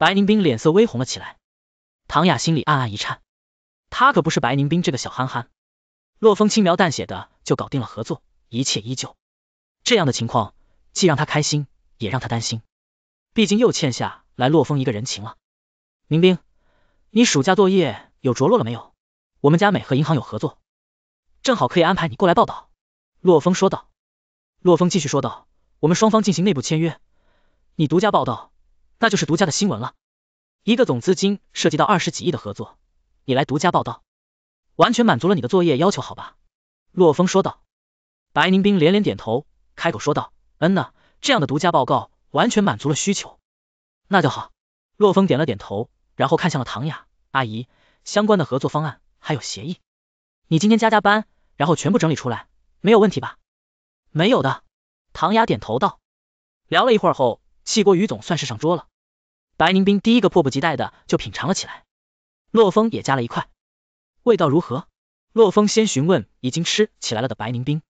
白宁冰脸色微红了起来，唐雅心里暗暗一颤，她可不是白宁冰这个小憨憨。洛风轻描淡写的就搞定了合作，一切依旧，这样的情况既让他开心，也让他担心，毕竟又欠下来洛风一个人情了。宁冰，你暑假作业有着落了没有？我们家美和银行有合作，正好可以安排你过来报道。洛风说道。洛风继续说道，我们双方进行内部签约，你独家报道。那就是独家的新闻了，一个总资金涉及到二十几亿的合作，你来独家报道，完全满足了你的作业要求，好吧？洛风说道。白宁冰连连点头，开口说道：“嗯呢，这样的独家报告完全满足了需求，那就好。”洛风点了点头，然后看向了唐雅阿姨，相关的合作方案还有协议，你今天加加班，然后全部整理出来，没有问题吧？没有的，唐雅点头道。聊了一会儿后，气锅鱼总算是上桌了。白凝冰第一个迫不及待的就品尝了起来，洛风也夹了一块，味道如何？洛风先询问已经吃起来了的白凝冰，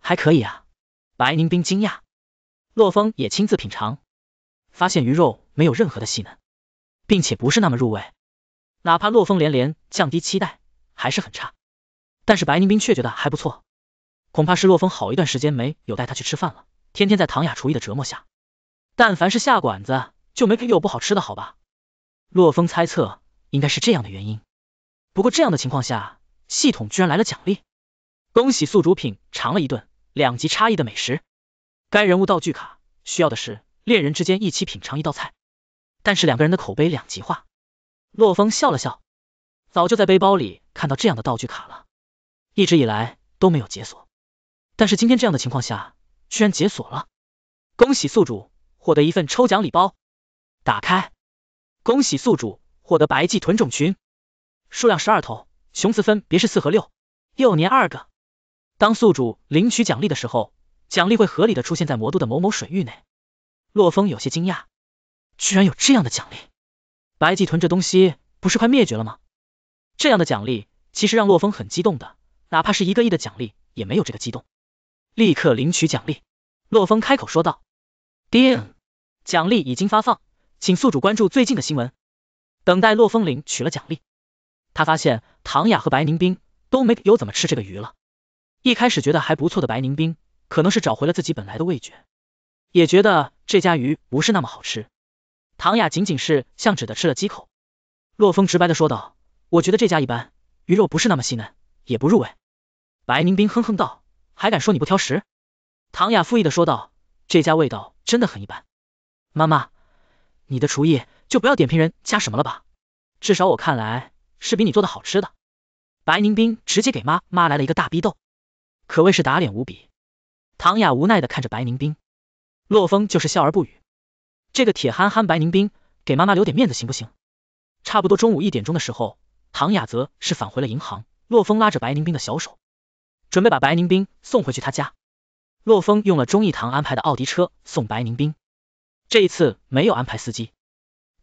还可以啊。白凝冰惊讶，洛风也亲自品尝，发现鱼肉没有任何的细嫩，并且不是那么入味，哪怕洛风连连降低期待，还是很差。但是白凝冰却觉得还不错，恐怕是洛风好一段时间没有带他去吃饭了，天天在唐雅厨艺的折磨下，但凡是下馆子。就没给我不好吃的好吧？洛风猜测应该是这样的原因。不过这样的情况下，系统居然来了奖励，恭喜宿主品尝了一顿两极差异的美食。该人物道具卡需要的是恋人之间一起品尝一道菜，但是两个人的口碑两极化。洛风笑了笑，早就在背包里看到这样的道具卡了，一直以来都没有解锁。但是今天这样的情况下，居然解锁了，恭喜宿主获得一份抽奖礼包。打开，恭喜宿主获得白暨豚种群，数量十二头，雄雌分别是四和六，幼年二个。当宿主领取奖励的时候，奖励会合理的出现在魔都的某某水域内。洛风有些惊讶，居然有这样的奖励！白暨豚这东西不是快灭绝了吗？这样的奖励其实让洛风很激动的，哪怕是一个亿的奖励也没有这个激动。立刻领取奖励！洛风开口说道。定，奖励已经发放。请宿主关注最近的新闻，等待洛风岭取了奖励。他发现唐雅和白凝冰都没有怎么吃这个鱼了。一开始觉得还不错的白凝冰，可能是找回了自己本来的味觉，也觉得这家鱼不是那么好吃。唐雅仅仅是像纸的吃了几口。洛风直白的说道：“我觉得这家一般，鱼肉不是那么细嫩，也不入味。”白凝冰哼哼道：“还敢说你不挑食？”唐雅附议的说道：“这家味道真的很一般。”妈妈。你的厨艺就不要点评人家什么了吧，至少我看来是比你做的好吃的。白宁冰直接给妈妈来了一个大逼斗，可谓是打脸无比。唐雅无奈的看着白宁冰，洛风就是笑而不语。这个铁憨憨白宁冰给妈妈留点面子行不行？差不多中午一点钟的时候，唐雅则是返回了银行，洛风拉着白宁冰的小手，准备把白宁冰送回去他家。洛风用了忠义堂安排的奥迪车送白宁冰。这一次没有安排司机，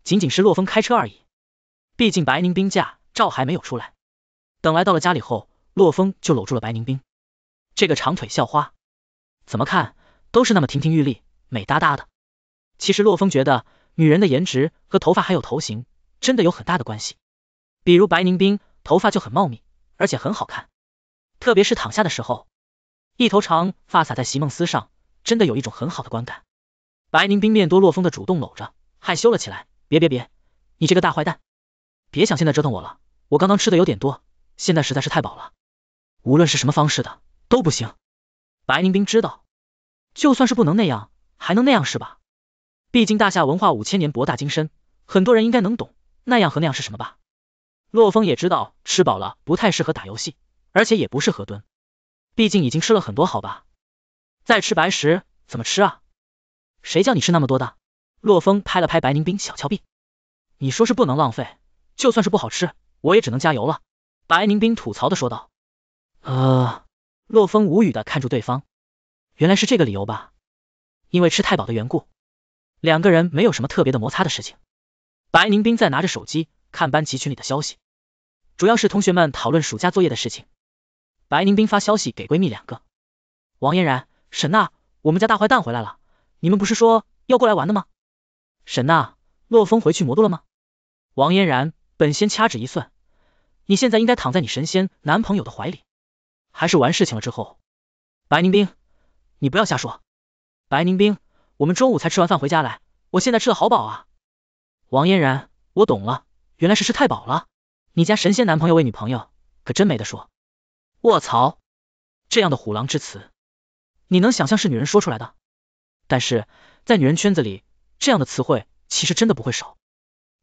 仅仅是洛风开车而已。毕竟白凝冰驾照还没有出来。等来到了家里后，洛风就搂住了白凝冰，这个长腿校花，怎么看都是那么亭亭玉立、美哒哒的。其实洛风觉得，女人的颜值和头发还有头型真的有很大的关系。比如白凝冰头发就很茂密，而且很好看，特别是躺下的时候，一头长发洒在席梦思上，真的有一种很好的观感。白宁冰面多洛风的主动搂着，害羞了起来，别别别，你这个大坏蛋，别想现在折腾我了，我刚刚吃的有点多，现在实在是太饱了，无论是什么方式的都不行。白宁冰知道，就算是不能那样，还能那样是吧？毕竟大夏文化五千年博大精深，很多人应该能懂那样和那样是什么吧？洛风也知道吃饱了不太适合打游戏，而且也不是河蹲，毕竟已经吃了很多好吧？再吃白食怎么吃啊？谁叫你吃那么多的？洛风拍了拍白凝冰小翘臂，你说是不能浪费，就算是不好吃，我也只能加油了。白凝冰吐槽的说道。洛风无语的看住对方，原来是这个理由吧？因为吃太饱的缘故，两个人没有什么特别的摩擦的事情。白凝冰在拿着手机看班级群里的消息，主要是同学们讨论暑假作业的事情。白凝冰发消息给闺蜜两个，王嫣然、沈娜，我们家大坏蛋回来了。你们不是说要过来玩的吗？沈娜，洛风回去魔都了吗？王嫣然，本仙掐指一算，你现在应该躺在你神仙男朋友的怀里，还是完事情了之后？白凝冰，你不要瞎说！白凝冰，我们中午才吃完饭回家来，我现在吃的好饱啊！王嫣然，我懂了，原来是吃太饱了。你家神仙男朋友为女朋友可真没得说。卧槽，这样的虎狼之词，你能想象是女人说出来的？但是在女人圈子里，这样的词汇其实真的不会少，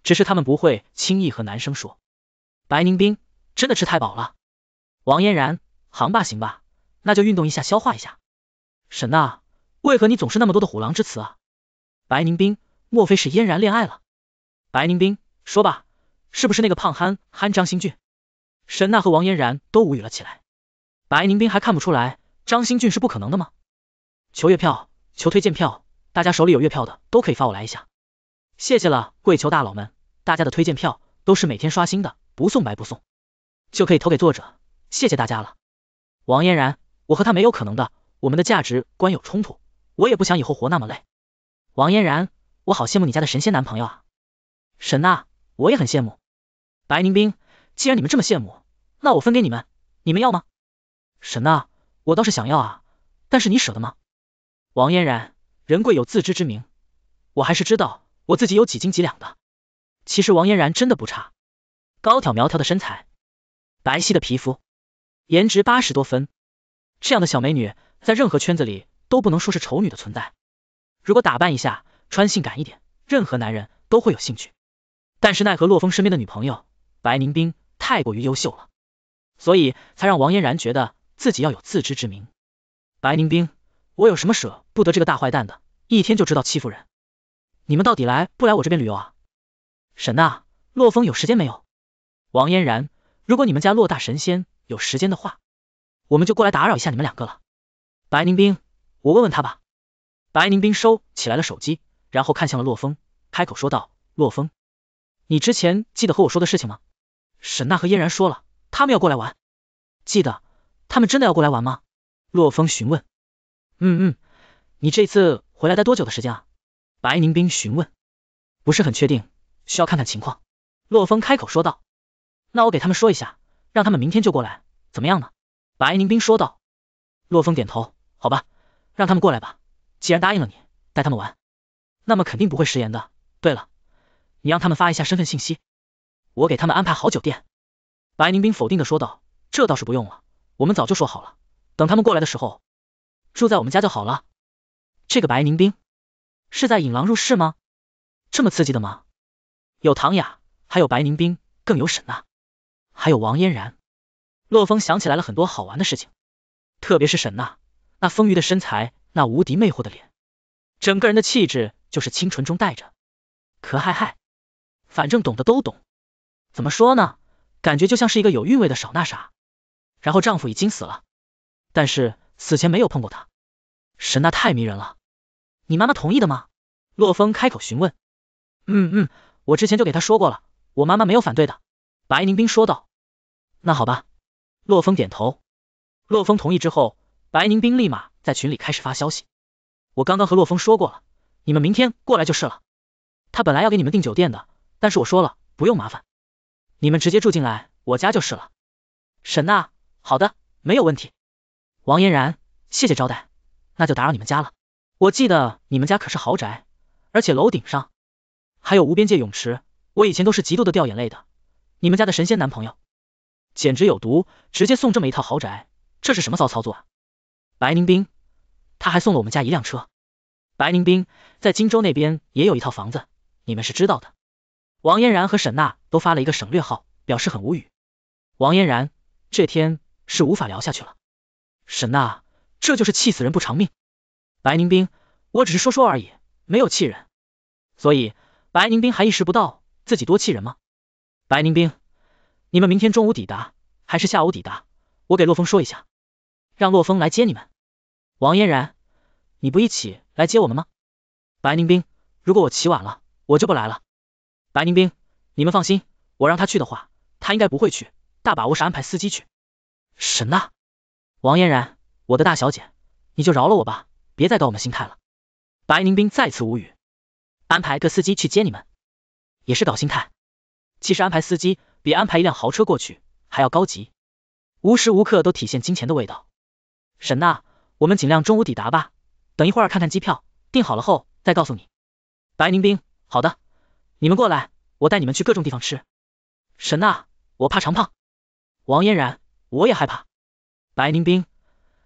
只是她们不会轻易和男生说。白宁冰真的吃太饱了，王嫣然行吧行吧，那就运动一下，消化一下。沈娜，为何你总是那么多的虎狼之词啊？白宁冰，莫非是嫣然恋爱了？白宁冰说吧，是不是那个胖憨憨张新俊？沈娜和王嫣然都无语了起来。白宁冰还看不出来张新俊是不可能的吗？求月票。求推荐票，大家手里有月票的都可以发我来一下，谢谢了，跪求大佬们，大家的推荐票都是每天刷新的，不送白不送，就可以投给作者，谢谢大家了。王嫣然，我和他没有可能的，我们的价值观有冲突，我也不想以后活那么累。王嫣然，我好羡慕你家的神仙男朋友啊。沈娜，我也很羡慕。白凝冰，既然你们这么羡慕，那我分给你们，你们要吗？沈娜，我倒是想要啊，但是你舍得吗？王嫣然，人贵有自知之明，我还是知道我自己有几斤几两的。其实王嫣然真的不差，高挑苗条的身材，白皙的皮肤，颜值八十多分，这样的小美女在任何圈子里都不能说是丑女的存在。如果打扮一下，穿性感一点，任何男人都会有兴趣。但是奈何洛风身边的女朋友白凝冰太过于优秀了，所以才让王嫣然觉得自己要有自知之明。白凝冰。我有什么舍不得这个大坏蛋的？一天就知道欺负人！你们到底来不来我这边旅游？啊？沈娜、洛风有时间没有？王嫣然，如果你们家洛大神仙有时间的话，我们就过来打扰一下你们两个了。白宁冰，我问问他吧。白宁冰收起来了手机，然后看向了洛风，开口说道：“洛风，你之前记得和我说的事情吗？沈娜和嫣然说了，他们要过来玩。记得，他们真的要过来玩吗？”洛风询问。嗯嗯，你这次回来待多久的时间啊？白宁冰询问。不是很确定，需要看看情况。洛风开口说道。那我给他们说一下，让他们明天就过来，怎么样呢？白宁冰说道。洛风点头，好吧，让他们过来吧。既然答应了你带他们玩，那么肯定不会食言的。对了，你让他们发一下身份信息，我给他们安排好酒店。白宁冰否定的说道，这倒是不用了，我们早就说好了，等他们过来的时候。住在我们家就好了。这个白凝冰是在引狼入室吗？这么刺激的吗？有唐雅，还有白凝冰，更有沈娜，还有王嫣然。洛风想起来了很多好玩的事情，特别是沈娜，那丰腴的身材，那无敌魅惑的脸，整个人的气质就是清纯中带着。可嗨嗨，反正懂的都懂。怎么说呢？感觉就像是一个有韵味的少那啥。然后丈夫已经死了，但是。死前没有碰过他，沈娜太迷人了，你妈妈同意的吗？洛风开口询问。嗯嗯，我之前就给他说过了，我妈妈没有反对的。白宁冰说道。那好吧。洛风点头。洛风同意之后，白宁冰立马在群里开始发消息。我刚刚和洛风说过了，你们明天过来就是了。他本来要给你们订酒店的，但是我说了不用麻烦，你们直接住进来我家就是了。沈娜，好的，没有问题。王嫣然，谢谢招待，那就打扰你们家了。我记得你们家可是豪宅，而且楼顶上还有无边界泳池。我以前都是极度的掉眼泪的，你们家的神仙男朋友简直有毒，直接送这么一套豪宅，这是什么骚操作？啊？白宁冰，他还送了我们家一辆车。白宁冰在荆州那边也有一套房子，你们是知道的。王嫣然和沈娜都发了一个省略号，表示很无语。王嫣然，这天是无法聊下去了。沈娜，这就是气死人不偿命。白凝冰，我只是说说而已，没有气人。所以白凝冰还意识不到自己多气人吗？白凝冰，你们明天中午抵达还是下午抵达？我给洛风说一下，让洛风来接你们。王嫣然，你不一起来接我们吗？白凝冰，如果我起晚了，我就不来了。白凝冰，你们放心，我让他去的话，他应该不会去，大把握是安排司机去。沈娜。王嫣然，我的大小姐，你就饶了我吧，别再搞我们心态了。白凝冰再次无语，安排个司机去接你们，也是搞心态。其实安排司机比安排一辆豪车过去还要高级，无时无刻都体现金钱的味道。沈娜，我们尽量中午抵达吧，等一会儿看看机票，订好了后再告诉你。白凝冰，好的，你们过来，我带你们去各种地方吃。沈娜，我怕长胖。王嫣然，我也害怕。白凝冰，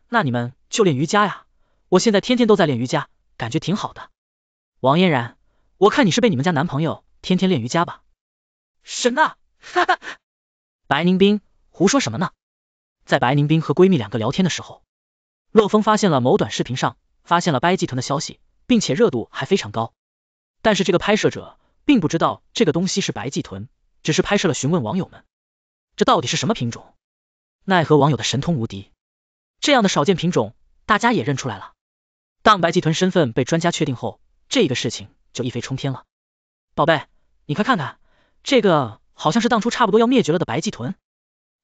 那你们就练瑜伽呀，我现在天天都在练瑜伽，感觉挺好的。王嫣然，我看你是被你们家男朋友天天练瑜伽吧？神啊，哈哈。白凝冰，胡说什么呢？在白凝冰和闺蜜两个聊天的时候，洛风发现了某短视频上发现了白鸡臀的消息，并且热度还非常高。但是这个拍摄者并不知道这个东西是白鸡臀，只是拍摄了询问网友们，这到底是什么品种？奈何网友的神通无敌，这样的少见品种，大家也认出来了。当白鸡豚身份被专家确定后，这个事情就一飞冲天了。宝贝，你快看看，这个好像是当初差不多要灭绝了的白鸡豚，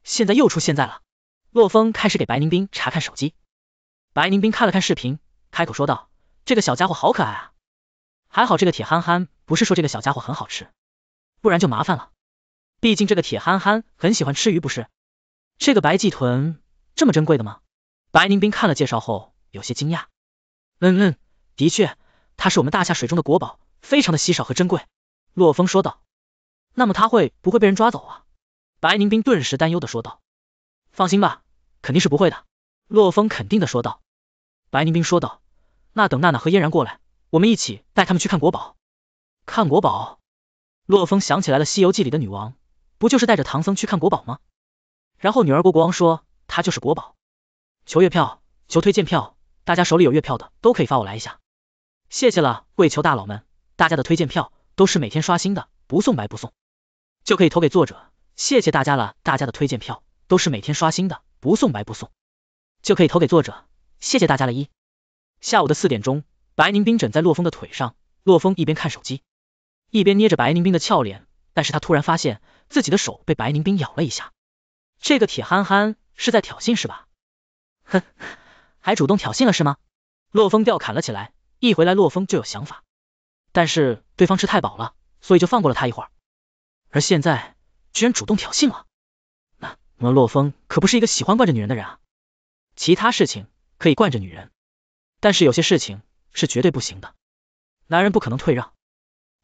现在又出现在了。洛风开始给白凝冰查看手机，白凝冰看了看视频，开口说道：“这个小家伙好可爱啊，还好这个铁憨憨不是说这个小家伙很好吃，不然就麻烦了。毕竟这个铁憨憨很喜欢吃鱼，不是？”这个白暨豚这么珍贵的吗？白宁冰看了介绍后有些惊讶。嗯嗯，的确，它是我们大夏水中的国宝，非常的稀少和珍贵。洛风说道。那么它会不会被人抓走啊？白宁冰顿时担忧的说道。放心吧，肯定是不会的。洛风肯定的说道。白宁冰说道，那等娜娜和嫣然过来，我们一起带他们去看国宝。看国宝？洛风想起来了，西游记里的女王，不就是带着唐僧去看国宝吗？然后女儿国国王说，他就是国宝，求月票，求推荐票，大家手里有月票的都可以发我来一下，谢谢了，跪求大佬们，大家的推荐票都是每天刷新的，不送白不送，就可以投给作者，谢谢大家了，大家的推荐票都是每天刷新的，不送白不送，就可以投给作者，谢谢大家了。一下午的四点钟，白凝冰枕在洛风的腿上，洛风一边看手机，一边捏着白凝冰的俏脸，但是他突然发现自己的手被白凝冰咬了一下。这个铁憨憨是在挑衅是吧？哼，还主动挑衅了是吗？洛风调侃了起来。一回来，洛风就有想法，但是对方吃太饱了，所以就放过了他一会儿。而现在居然主动挑衅了，那我洛风可不是一个喜欢惯着女人的人。啊。其他事情可以惯着女人，但是有些事情是绝对不行的。男人不可能退让，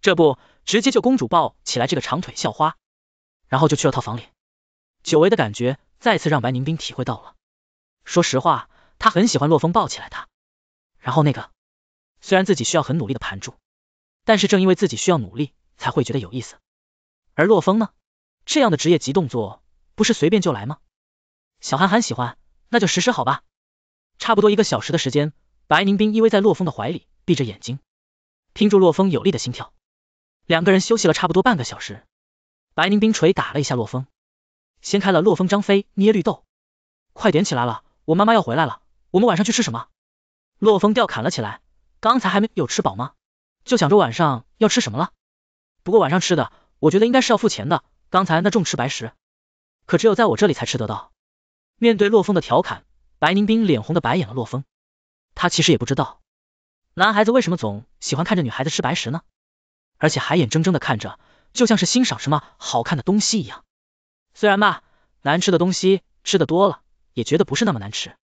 这不直接就公主抱起来这个长腿校花，然后就去了套房里。久违的感觉再次让白宁冰体会到了。说实话，他很喜欢洛风抱起来他，然后那个，虽然自己需要很努力的盘住，但是正因为自己需要努力，才会觉得有意思。而洛风呢，这样的职业级动作不是随便就来吗？小憨憨喜欢，那就实施好吧。差不多一个小时的时间，白宁冰依偎在洛风的怀里，闭着眼睛，听住洛风有力的心跳。两个人休息了差不多半个小时，白宁冰锤打了一下洛风。掀开了洛风，张飞捏绿豆，快点起来了，我妈妈要回来了，我们晚上去吃什么？洛风调侃了起来，刚才还没有吃饱吗？就想着晚上要吃什么了？不过晚上吃的，我觉得应该是要付钱的，刚才那重吃白食，可只有在我这里才吃得到。面对洛风的调侃，白宁冰脸红的白眼了。洛风，他其实也不知道，男孩子为什么总喜欢看着女孩子吃白食呢？而且还眼睁睁的看着，就像是欣赏什么好看的东西一样。虽然吧，难吃的东西吃的多了，也觉得不是那么难吃，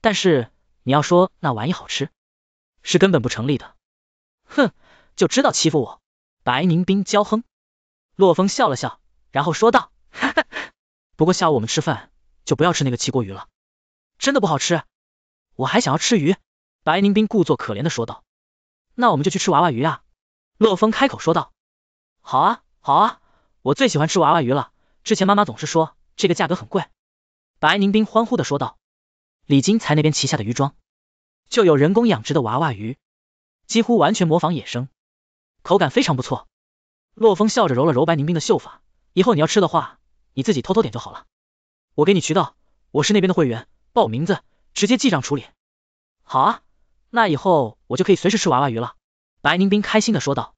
但是你要说那玩意好吃，是根本不成立的。哼，就知道欺负我。白凝冰娇哼。洛风笑了笑，然后说道，哈哈。不过下午我们吃饭就不要吃那个七锅鱼了，真的不好吃。我还想要吃鱼。白凝冰故作可怜的说道。那我们就去吃娃娃鱼啊。洛风开口说道。好啊好啊，我最喜欢吃娃娃鱼了。之前妈妈总是说这个价格很贵，白宁冰欢呼的说道。李金才那边旗下的鱼庄就有人工养殖的娃娃鱼，几乎完全模仿野生，口感非常不错。洛风笑着揉了揉白宁冰的秀发，以后你要吃的话，你自己偷偷点就好了，我给你渠道，我是那边的会员，报我名字，直接记账处理。好啊，那以后我就可以随时吃娃娃鱼了。白宁冰开心的说道。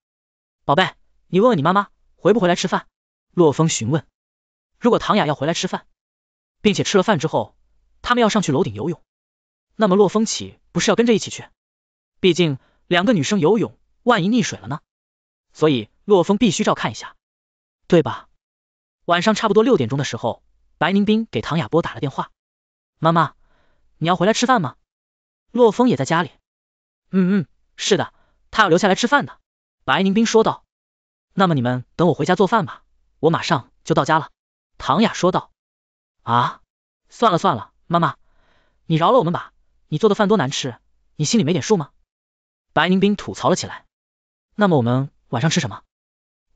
宝贝，你问问你妈妈回不回来吃饭？洛风询问。如果唐雅要回来吃饭，并且吃了饭之后，他们要上去楼顶游泳，那么洛风岂不是要跟着一起去？毕竟两个女生游泳，万一溺水了呢？所以洛风必须照看一下，对吧？晚上差不多六点钟的时候，白宁冰给唐雅拨打了电话。妈妈，你要回来吃饭吗？洛风也在家里。嗯嗯，是的，他要留下来吃饭的。白宁冰说道。那么你们等我回家做饭吧，我马上就到家了。唐雅说道：“啊，算了算了，妈妈，你饶了我们吧，你做的饭多难吃，你心里没点数吗？”白宁冰吐槽了起来。那么我们晚上吃什么？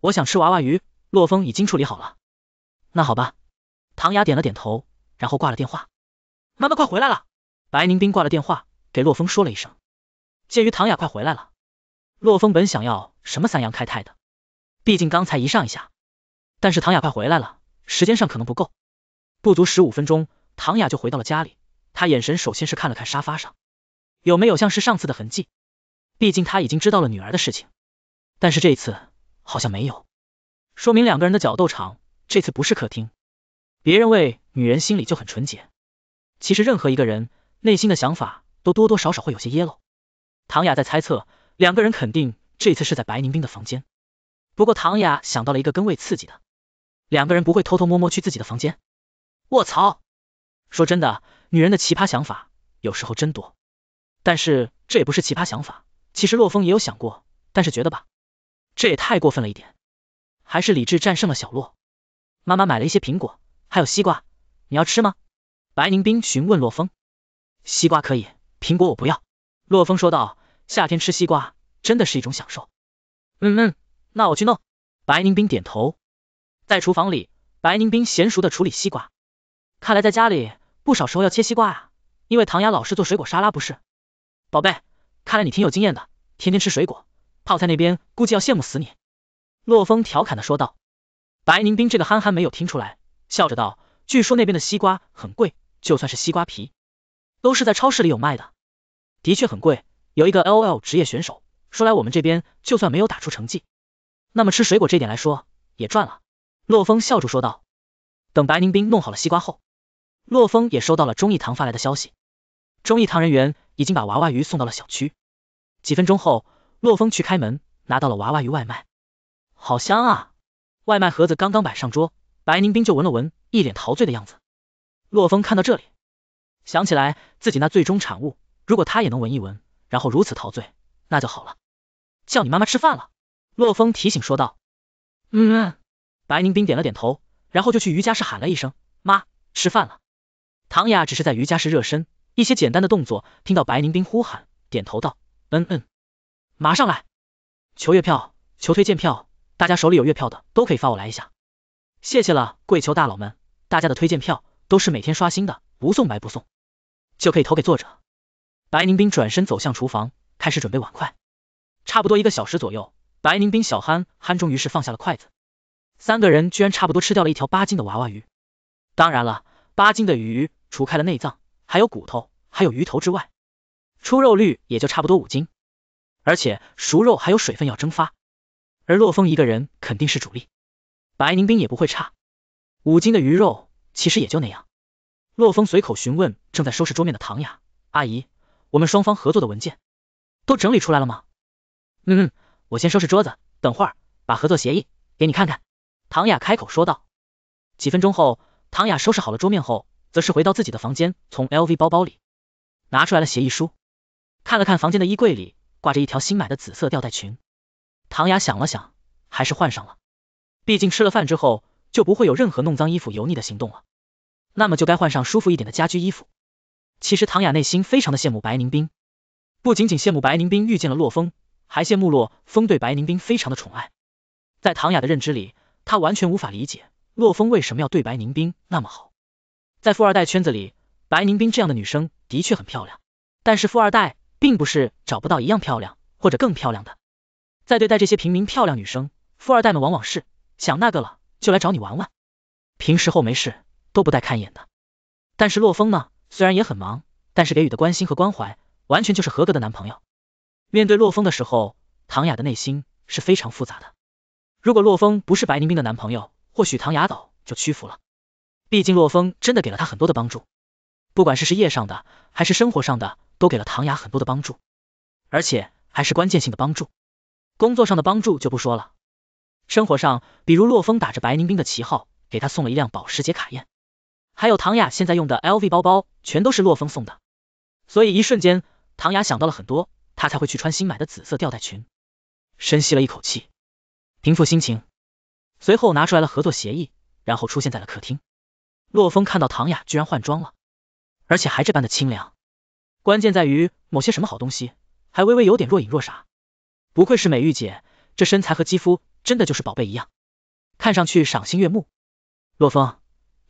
我想吃娃娃鱼，洛风已经处理好了。那好吧，唐雅点了点头，然后挂了电话。妈妈快回来了！白宁冰挂了电话，给洛风说了一声。鉴于唐雅快回来了，洛风本想要什么三阳开泰的，毕竟刚才一上一下，但是唐雅快回来了。时间上可能不够，不足十五分钟，唐雅就回到了家里。她眼神首先是看了看沙发上有没有像是上次的痕迹，毕竟他已经知道了女儿的事情，但是这一次好像没有，说明两个人的角斗场这次不是客厅。别人为女人心里就很纯洁，其实任何一个人内心的想法都多多少少会有些 yellow。唐雅在猜测，两个人肯定这次是在白宁冰的房间。不过唐雅想到了一个更位刺激的。两个人不会偷偷摸摸去自己的房间，卧槽！说真的，女人的奇葩想法有时候真多，但是这也不是奇葩想法。其实洛风也有想过，但是觉得吧，这也太过分了一点，还是理智战胜了小洛。妈妈买了一些苹果，还有西瓜，你要吃吗？白凝冰询问洛风。西瓜可以，苹果我不要。洛风说道，夏天吃西瓜真的是一种享受。嗯嗯，那我去弄。白凝冰点头。在厨房里，白宁冰娴熟的处理西瓜，看来在家里不少时候要切西瓜啊，因为唐雅老是做水果沙拉不是？宝贝，看来你挺有经验的，天天吃水果，泡菜那边估计要羡慕死你。洛风调侃的说道。白宁冰这个憨憨没有听出来，笑着道，据说那边的西瓜很贵，就算是西瓜皮，都是在超市里有卖的，的确很贵。有一个 L O L 职业选手说来我们这边，就算没有打出成绩，那么吃水果这点来说，也赚了。洛风笑着说道。等白凝冰弄好了西瓜后，洛风也收到了忠义堂发来的消息，忠义堂人员已经把娃娃鱼送到了小区。几分钟后，洛风去开门，拿到了娃娃鱼外卖，好香啊！外卖盒子刚刚摆上桌，白凝冰就闻了闻，一脸陶醉的样子。洛风看到这里，想起来自己那最终产物，如果他也能闻一闻，然后如此陶醉，那就好了。叫你妈妈吃饭了，洛风提醒说道。嗯。白宁冰点了点头，然后就去瑜伽室喊了一声：“妈，吃饭了。”唐雅只是在瑜伽室热身，一些简单的动作，听到白宁冰呼喊，点头道：“嗯嗯，马上来。”求月票，求推荐票，大家手里有月票的都可以发我来一下，谢谢了，跪求大佬们，大家的推荐票都是每天刷新的，不送白不送，就可以投给作者。白宁冰转身走向厨房，开始准备碗筷。差不多一个小时左右，白宁冰小憨憨终于是放下了筷子。三个人居然差不多吃掉了一条八斤的娃娃鱼，当然了，八斤的鱼除开了内脏、还有骨头、还有鱼头之外，出肉率也就差不多五斤，而且熟肉还有水分要蒸发。而洛风一个人肯定是主力，白宁冰也不会差。五斤的鱼肉其实也就那样。洛风随口询问正在收拾桌面的唐雅阿姨：“我们双方合作的文件都整理出来了吗？”“嗯嗯，我先收拾桌子，等会儿把合作协议给你看看。”唐雅开口说道。几分钟后，唐雅收拾好了桌面后，则是回到自己的房间，从 L V 包包里拿出来了协议书，看了看房间的衣柜里挂着一条新买的紫色吊带裙，唐雅想了想，还是换上了。毕竟吃了饭之后，就不会有任何弄脏衣服油腻的行动了，那么就该换上舒服一点的家居衣服。其实唐雅内心非常的羡慕白凝冰，不仅仅羡慕白凝冰遇见了洛风，还羡慕洛风对白凝冰非常的宠爱。在唐雅的认知里。他完全无法理解洛风为什么要对白凝冰那么好。在富二代圈子里，白凝冰这样的女生的确很漂亮，但是富二代并不是找不到一样漂亮或者更漂亮的。在对待这些平民漂亮女生，富二代们往往是想那个了就来找你玩玩，平时候没事都不带看一眼的。但是洛风呢，虽然也很忙，但是给予的关心和关怀，完全就是合格的男朋友。面对洛风的时候，唐雅的内心是非常复杂的。如果洛风不是白凝冰的男朋友，或许唐雅倒就屈服了。毕竟洛风真的给了她很多的帮助，不管是事业上的还是生活上的，都给了唐雅很多的帮助，而且还是关键性的帮助。工作上的帮助就不说了，生活上，比如洛风打着白凝冰的旗号给她送了一辆保时捷卡宴，还有唐雅现在用的 L V 包包，全都是洛风送的。所以一瞬间，唐雅想到了很多，她才会去穿新买的紫色吊带裙。深吸了一口气。平复心情，随后拿出来了合作协议，然后出现在了客厅。洛风看到唐雅居然换装了，而且还这般的清凉，关键在于某些什么好东西，还微微有点若隐若啥。不愧是美玉姐，这身材和肌肤真的就是宝贝一样，看上去赏心悦目。洛风，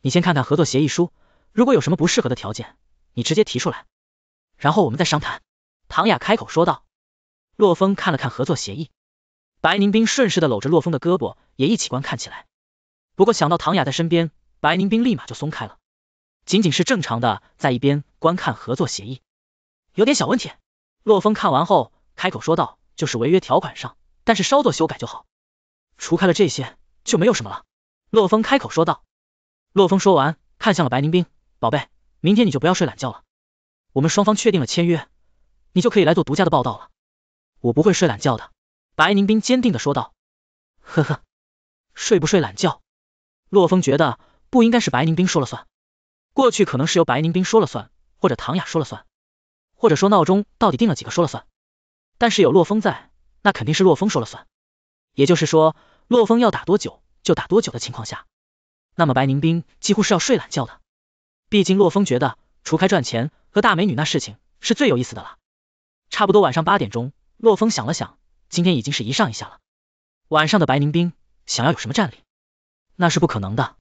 你先看看合作协议书，如果有什么不适合的条件，你直接提出来，然后我们再商谈。唐雅开口说道。洛风看了看合作协议。白凝冰顺势的搂着洛风的胳膊，也一起观看起来。不过想到唐雅在身边，白凝冰立马就松开了，仅仅是正常的在一边观看合作协议。有点小问题，洛风看完后开口说道，就是违约条款上，但是稍作修改就好。除开了这些，就没有什么了。洛风开口说道。洛风说完，看向了白凝冰，宝贝，明天你就不要睡懒觉了，我们双方确定了签约，你就可以来做独家的报道了。我不会睡懒觉的。白宁冰坚定的说道：“呵呵，睡不睡懒觉？”洛风觉得不应该是白宁冰说了算，过去可能是由白宁冰说了算，或者唐雅说了算，或者说闹钟到底定了几个说了算。但是有洛风在，那肯定是洛风说了算。也就是说，洛风要打多久就打多久的情况下，那么白宁冰几乎是要睡懒觉的。毕竟洛风觉得，除开赚钱和大美女那事情，是最有意思的了。差不多晚上八点钟，洛风想了想。今天已经是一上一下了，晚上的白凝冰想要有什么战力，那是不可能的，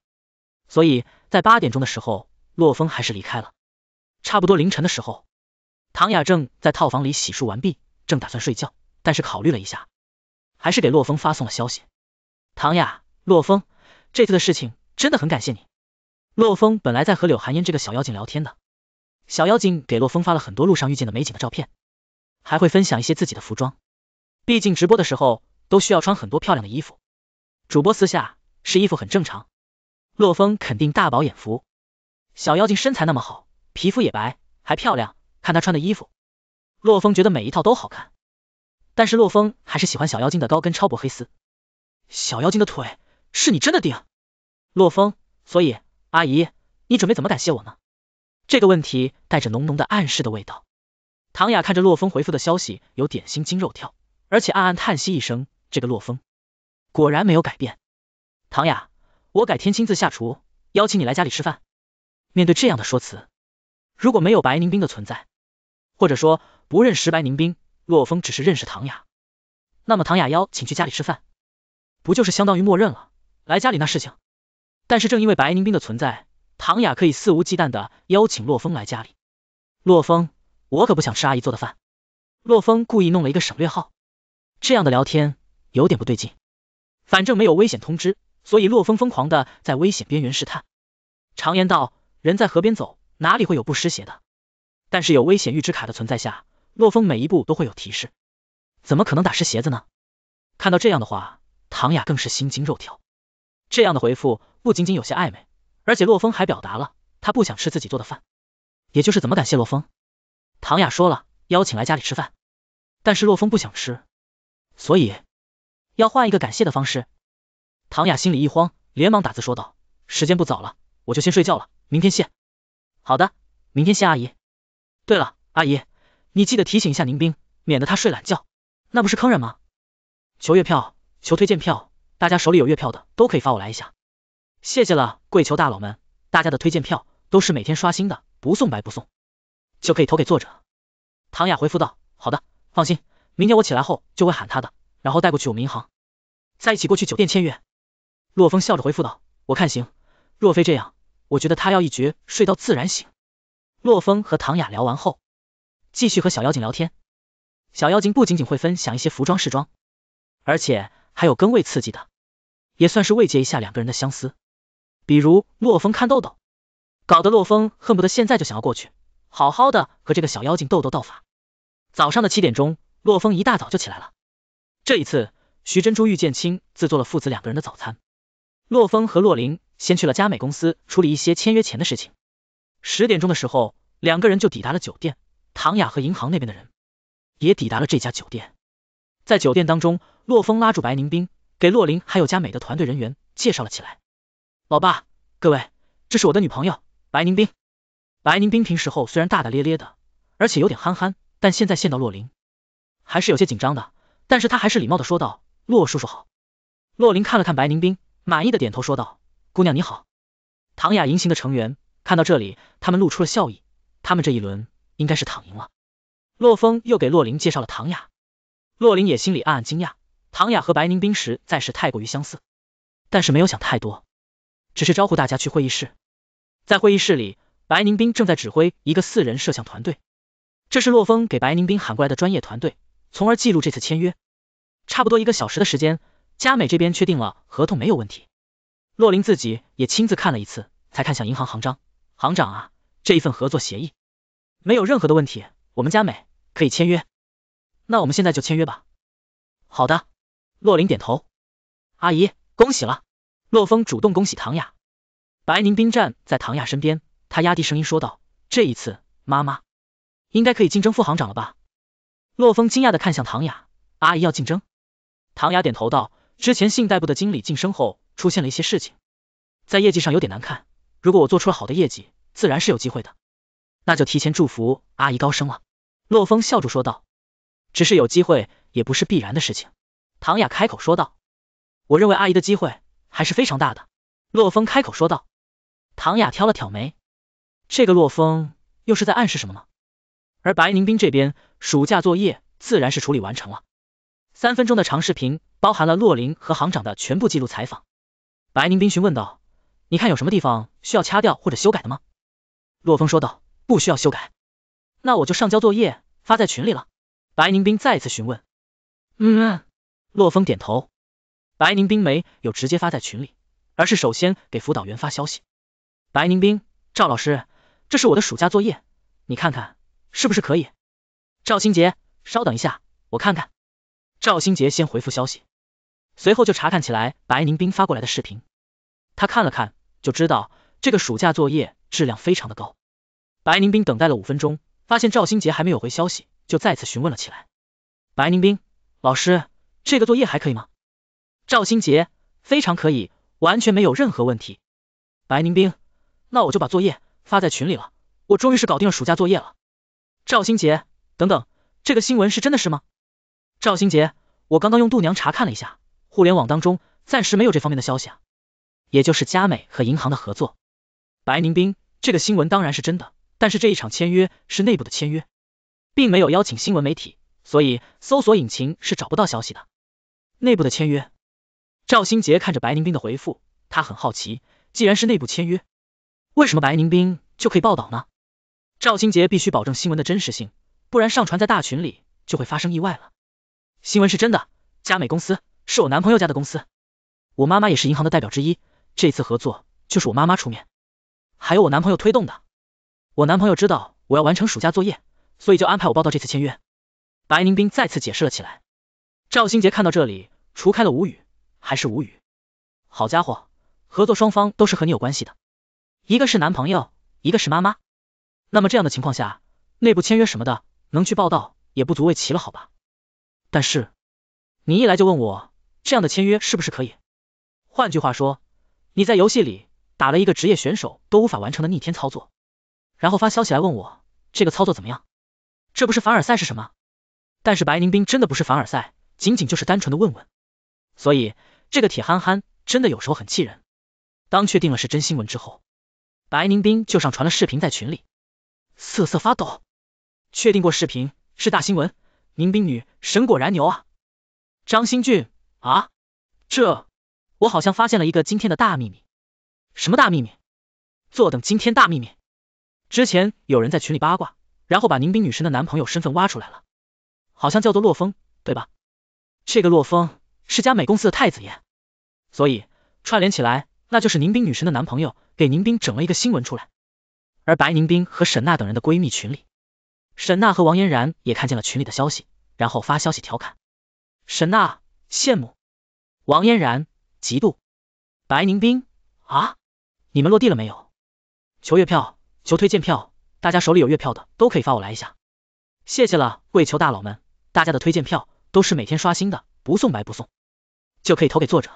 所以在八点钟的时候，洛风还是离开了。差不多凌晨的时候，唐雅正在套房里洗漱完毕，正打算睡觉，但是考虑了一下，还是给洛风发送了消息。唐雅，洛风，这次的事情真的很感谢你。洛风本来在和柳寒烟这个小妖精聊天的，小妖精给洛风发了很多路上遇见的美景的照片，还会分享一些自己的服装。毕竟直播的时候都需要穿很多漂亮的衣服，主播私下试衣服很正常。洛风肯定大饱眼福，小妖精身材那么好，皮肤也白，还漂亮，看她穿的衣服，洛风觉得每一套都好看。但是洛风还是喜欢小妖精的高跟超薄黑丝，小妖精的腿是你真的顶，洛风。所以阿姨，你准备怎么感谢我呢？这个问题带着浓浓的暗示的味道。唐雅看着洛风回复的消息，有点心惊肉跳。而且暗暗叹息一声，这个洛风果然没有改变。唐雅，我改天亲自下厨，邀请你来家里吃饭。面对这样的说辞，如果没有白凝冰的存在，或者说不认识白凝冰，洛风只是认识唐雅，那么唐雅邀请去家里吃饭，不就是相当于默认了来家里那事情？但是正因为白凝冰的存在，唐雅可以肆无忌惮的邀请洛风来家里。洛风，我可不想吃阿姨做的饭。洛风故意弄了一个省略号。这样的聊天有点不对劲，反正没有危险通知，所以洛风疯狂的在危险边缘试探。常言道，人在河边走，哪里会有不湿鞋的？但是有危险预知卡的存在下，洛风每一步都会有提示，怎么可能打湿鞋子呢？看到这样的话，唐雅更是心惊肉跳。这样的回复不仅仅有些暧昧，而且洛风还表达了他不想吃自己做的饭，也就是怎么感谢洛风？唐雅说了邀请来家里吃饭，但是洛风不想吃。所以，要换一个感谢的方式。唐雅心里一慌，连忙打字说道：“时间不早了，我就先睡觉了，明天见。”好的，明天见，阿姨。对了，阿姨，你记得提醒一下宁冰，免得他睡懒觉，那不是坑人吗？求月票，求推荐票，大家手里有月票的都可以发我来一下，谢谢了，跪求大佬们，大家的推荐票都是每天刷新的，不送白不送，就可以投给作者。唐雅回复道：“好的，放心。”明天我起来后就会喊他的，然后带过去我们银行，再一起过去酒店签约。洛风笑着回复道：“我看行。”若非这样，我觉得他要一觉睡到自然醒。洛风和唐雅聊完后，继续和小妖精聊天。小妖精不仅仅会分享一些服装试装，而且还有更位刺激的，也算是慰藉一下两个人的相思。比如洛风看豆豆，搞得洛风恨不得现在就想要过去，好好的和这个小妖精斗斗道法。早上的七点钟。洛风一大早就起来了，这一次，徐珍珠、玉建清自做了父子两个人的早餐。洛风和洛林先去了佳美公司处理一些签约前的事情。十点钟的时候，两个人就抵达了酒店。唐雅和银行那边的人也抵达了这家酒店。在酒店当中，洛风拉住白宁冰，给洛林还有佳美的团队人员介绍了起来：“老爸，各位，这是我的女朋友白宁冰。”白宁冰平时候虽然大大咧咧的，而且有点憨憨，但现在见到洛林。还是有些紧张的，但是他还是礼貌的说道：“洛叔叔好。”洛林看了看白凝冰，满意的点头说道：“姑娘你好。”唐雅银行的成员看到这里，他们露出了笑意，他们这一轮应该是躺赢了。洛风又给洛林介绍了唐雅，洛林也心里暗暗惊讶，唐雅和白凝冰实在是太过于相似，但是没有想太多，只是招呼大家去会议室。在会议室里，白凝冰正在指挥一个四人摄像团队，这是洛风给白凝冰喊过来的专业团队。从而记录这次签约，差不多一个小时的时间，佳美这边确定了合同没有问题，洛林自己也亲自看了一次，才看向银行行长，行长啊，这一份合作协议没有任何的问题，我们佳美可以签约，那我们现在就签约吧。好的，洛林点头，阿姨恭喜了，洛风主动恭喜唐雅，白宁冰站在唐雅身边，他压低声音说道，这一次妈妈应该可以竞争副行长了吧。洛风惊讶的看向唐雅，阿姨要竞争？唐雅点头道，之前信贷部的经理晋升后出现了一些事情，在业绩上有点难看，如果我做出了好的业绩，自然是有机会的。那就提前祝福阿姨高升了。洛风笑着说道，只是有机会也不是必然的事情。唐雅开口说道，我认为阿姨的机会还是非常大的。洛风开口说道，唐雅挑了挑眉，这个洛风又是在暗示什么吗？而白宁冰这边，暑假作业自然是处理完成了。三分钟的长视频包含了洛林和行长的全部记录采访。白宁冰询问道：“你看有什么地方需要掐掉或者修改的吗？”洛风说道：“不需要修改，那我就上交作业发在群里了。”白宁冰再次询问：“嗯？”洛风点头。白宁冰没有直接发在群里，而是首先给辅导员发消息：“白宁冰，赵老师，这是我的暑假作业，你看看。”是不是可以？赵新杰，稍等一下，我看看。赵新杰先回复消息，随后就查看起来白宁冰发过来的视频。他看了看，就知道这个暑假作业质量非常的高。白宁冰等待了五分钟，发现赵新杰还没有回消息，就再次询问了起来。白宁冰，老师，这个作业还可以吗？赵新杰非常可以，完全没有任何问题。白宁冰，那我就把作业发在群里了。我终于是搞定了暑假作业了。赵新杰，等等，这个新闻是真的事吗？赵新杰，我刚刚用度娘查看了一下，互联网当中暂时没有这方面的消息啊，也就是佳美和银行的合作。白宁冰，这个新闻当然是真的，但是这一场签约是内部的签约，并没有邀请新闻媒体，所以搜索引擎是找不到消息的。内部的签约，赵新杰看着白宁冰的回复，他很好奇，既然是内部签约，为什么白宁冰就可以报道呢？赵新杰必须保证新闻的真实性，不然上传在大群里就会发生意外了。新闻是真的，佳美公司是我男朋友家的公司，我妈妈也是银行的代表之一，这次合作就是我妈妈出面，还有我男朋友推动的。我男朋友知道我要完成暑假作业，所以就安排我报道这次签约。白宁冰再次解释了起来，赵新杰看到这里，除开了无语，还是无语。好家伙，合作双方都是和你有关系的，一个是男朋友，一个是妈妈。那么这样的情况下，内部签约什么的能去报道也不足为奇了，好吧？但是你一来就问我这样的签约是不是可以？换句话说，你在游戏里打了一个职业选手都无法完成的逆天操作，然后发消息来问我这个操作怎么样？这不是凡尔赛是什么？但是白凝冰真的不是凡尔赛，仅仅就是单纯的问问。所以这个铁憨憨真的有时候很气人。当确定了是真新闻之后，白凝冰就上传了视频在群里。瑟瑟发抖，确定过视频是大新闻，宁冰女神果然牛啊！张新俊啊，这我好像发现了一个今天的大秘密，什么大秘密？坐等惊天大秘密。之前有人在群里八卦，然后把宁冰女神的男朋友身份挖出来了，好像叫做洛风，对吧？这个洛风是佳美公司的太子爷，所以串联起来，那就是宁冰女神的男朋友给宁冰整了一个新闻出来。而白宁冰和沈娜等人的闺蜜群里，沈娜和王嫣然也看见了群里的消息，然后发消息调侃，沈娜羡慕，王嫣然嫉妒，白宁冰啊，你们落地了没有？求月票，求推荐票，大家手里有月票的都可以发我来一下，谢谢了，跪求大佬们，大家的推荐票都是每天刷新的，不送白不送，就可以投给作者。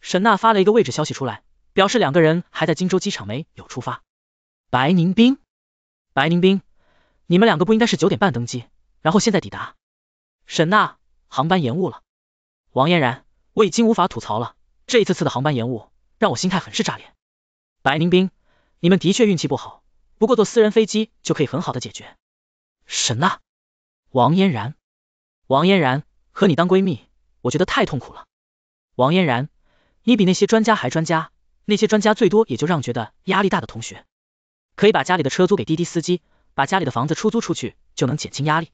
沈娜发了一个位置消息出来，表示两个人还在荆州机场没有出发。白宁冰，白宁冰，你们两个不应该是九点半登机，然后现在抵达？沈娜，航班延误了。王嫣然，我已经无法吐槽了，这一次次的航班延误，让我心态很是炸裂。白宁冰，你们的确运气不好，不过坐私人飞机就可以很好的解决。沈娜，王嫣然，王嫣然，和你当闺蜜，我觉得太痛苦了。王嫣然，你比那些专家还专家，那些专家最多也就让觉得压力大的同学。可以把家里的车租给滴滴司机，把家里的房子出租出去，就能减轻压力。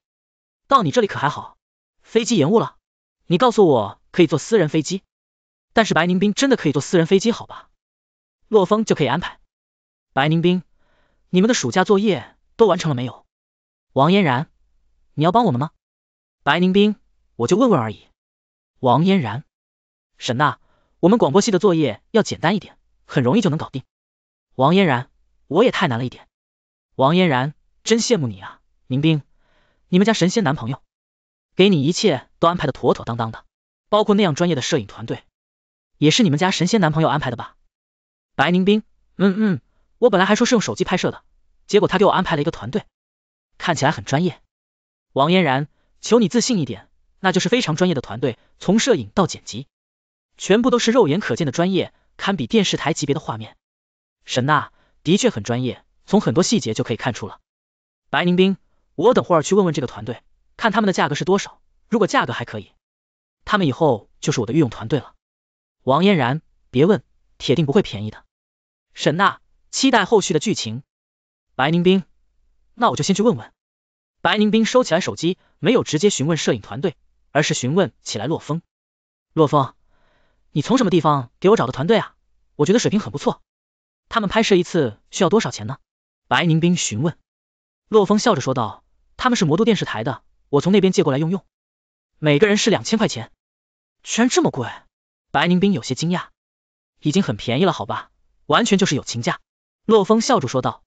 到你这里可还好？飞机延误了，你告诉我可以坐私人飞机。但是白宁冰真的可以坐私人飞机，好吧？洛风就可以安排。白宁冰，你们的暑假作业都完成了没有？王嫣然，你要帮我们吗？白宁冰，我就问问而已。王嫣然，沈娜，我们广播系的作业要简单一点，很容易就能搞定。王嫣然。我也太难了一点，王嫣然真羡慕你啊，宁冰，你们家神仙男朋友，给你一切都安排的妥妥当当的，包括那样专业的摄影团队，也是你们家神仙男朋友安排的吧？白宁冰，嗯嗯，我本来还说是用手机拍摄的，结果他给我安排了一个团队，看起来很专业。王嫣然，求你自信一点，那就是非常专业的团队，从摄影到剪辑，全部都是肉眼可见的专业，堪比电视台级别的画面。沈娜。的确很专业，从很多细节就可以看出了。白宁冰，我等会儿去问问这个团队，看他们的价格是多少。如果价格还可以，他们以后就是我的御用团队了。王嫣然，别问，铁定不会便宜的。沈娜，期待后续的剧情。白宁冰，那我就先去问问。白宁冰收起来手机，没有直接询问摄影团队，而是询问起来洛风。洛风，你从什么地方给我找的团队啊？我觉得水平很不错。他们拍摄一次需要多少钱呢？白宁冰询问。洛风笑着说道：“他们是魔都电视台的，我从那边借过来用用。每个人是两千块钱，居然这么贵？”白宁冰有些惊讶。已经很便宜了，好吧，完全就是友情价。洛风笑着说道：“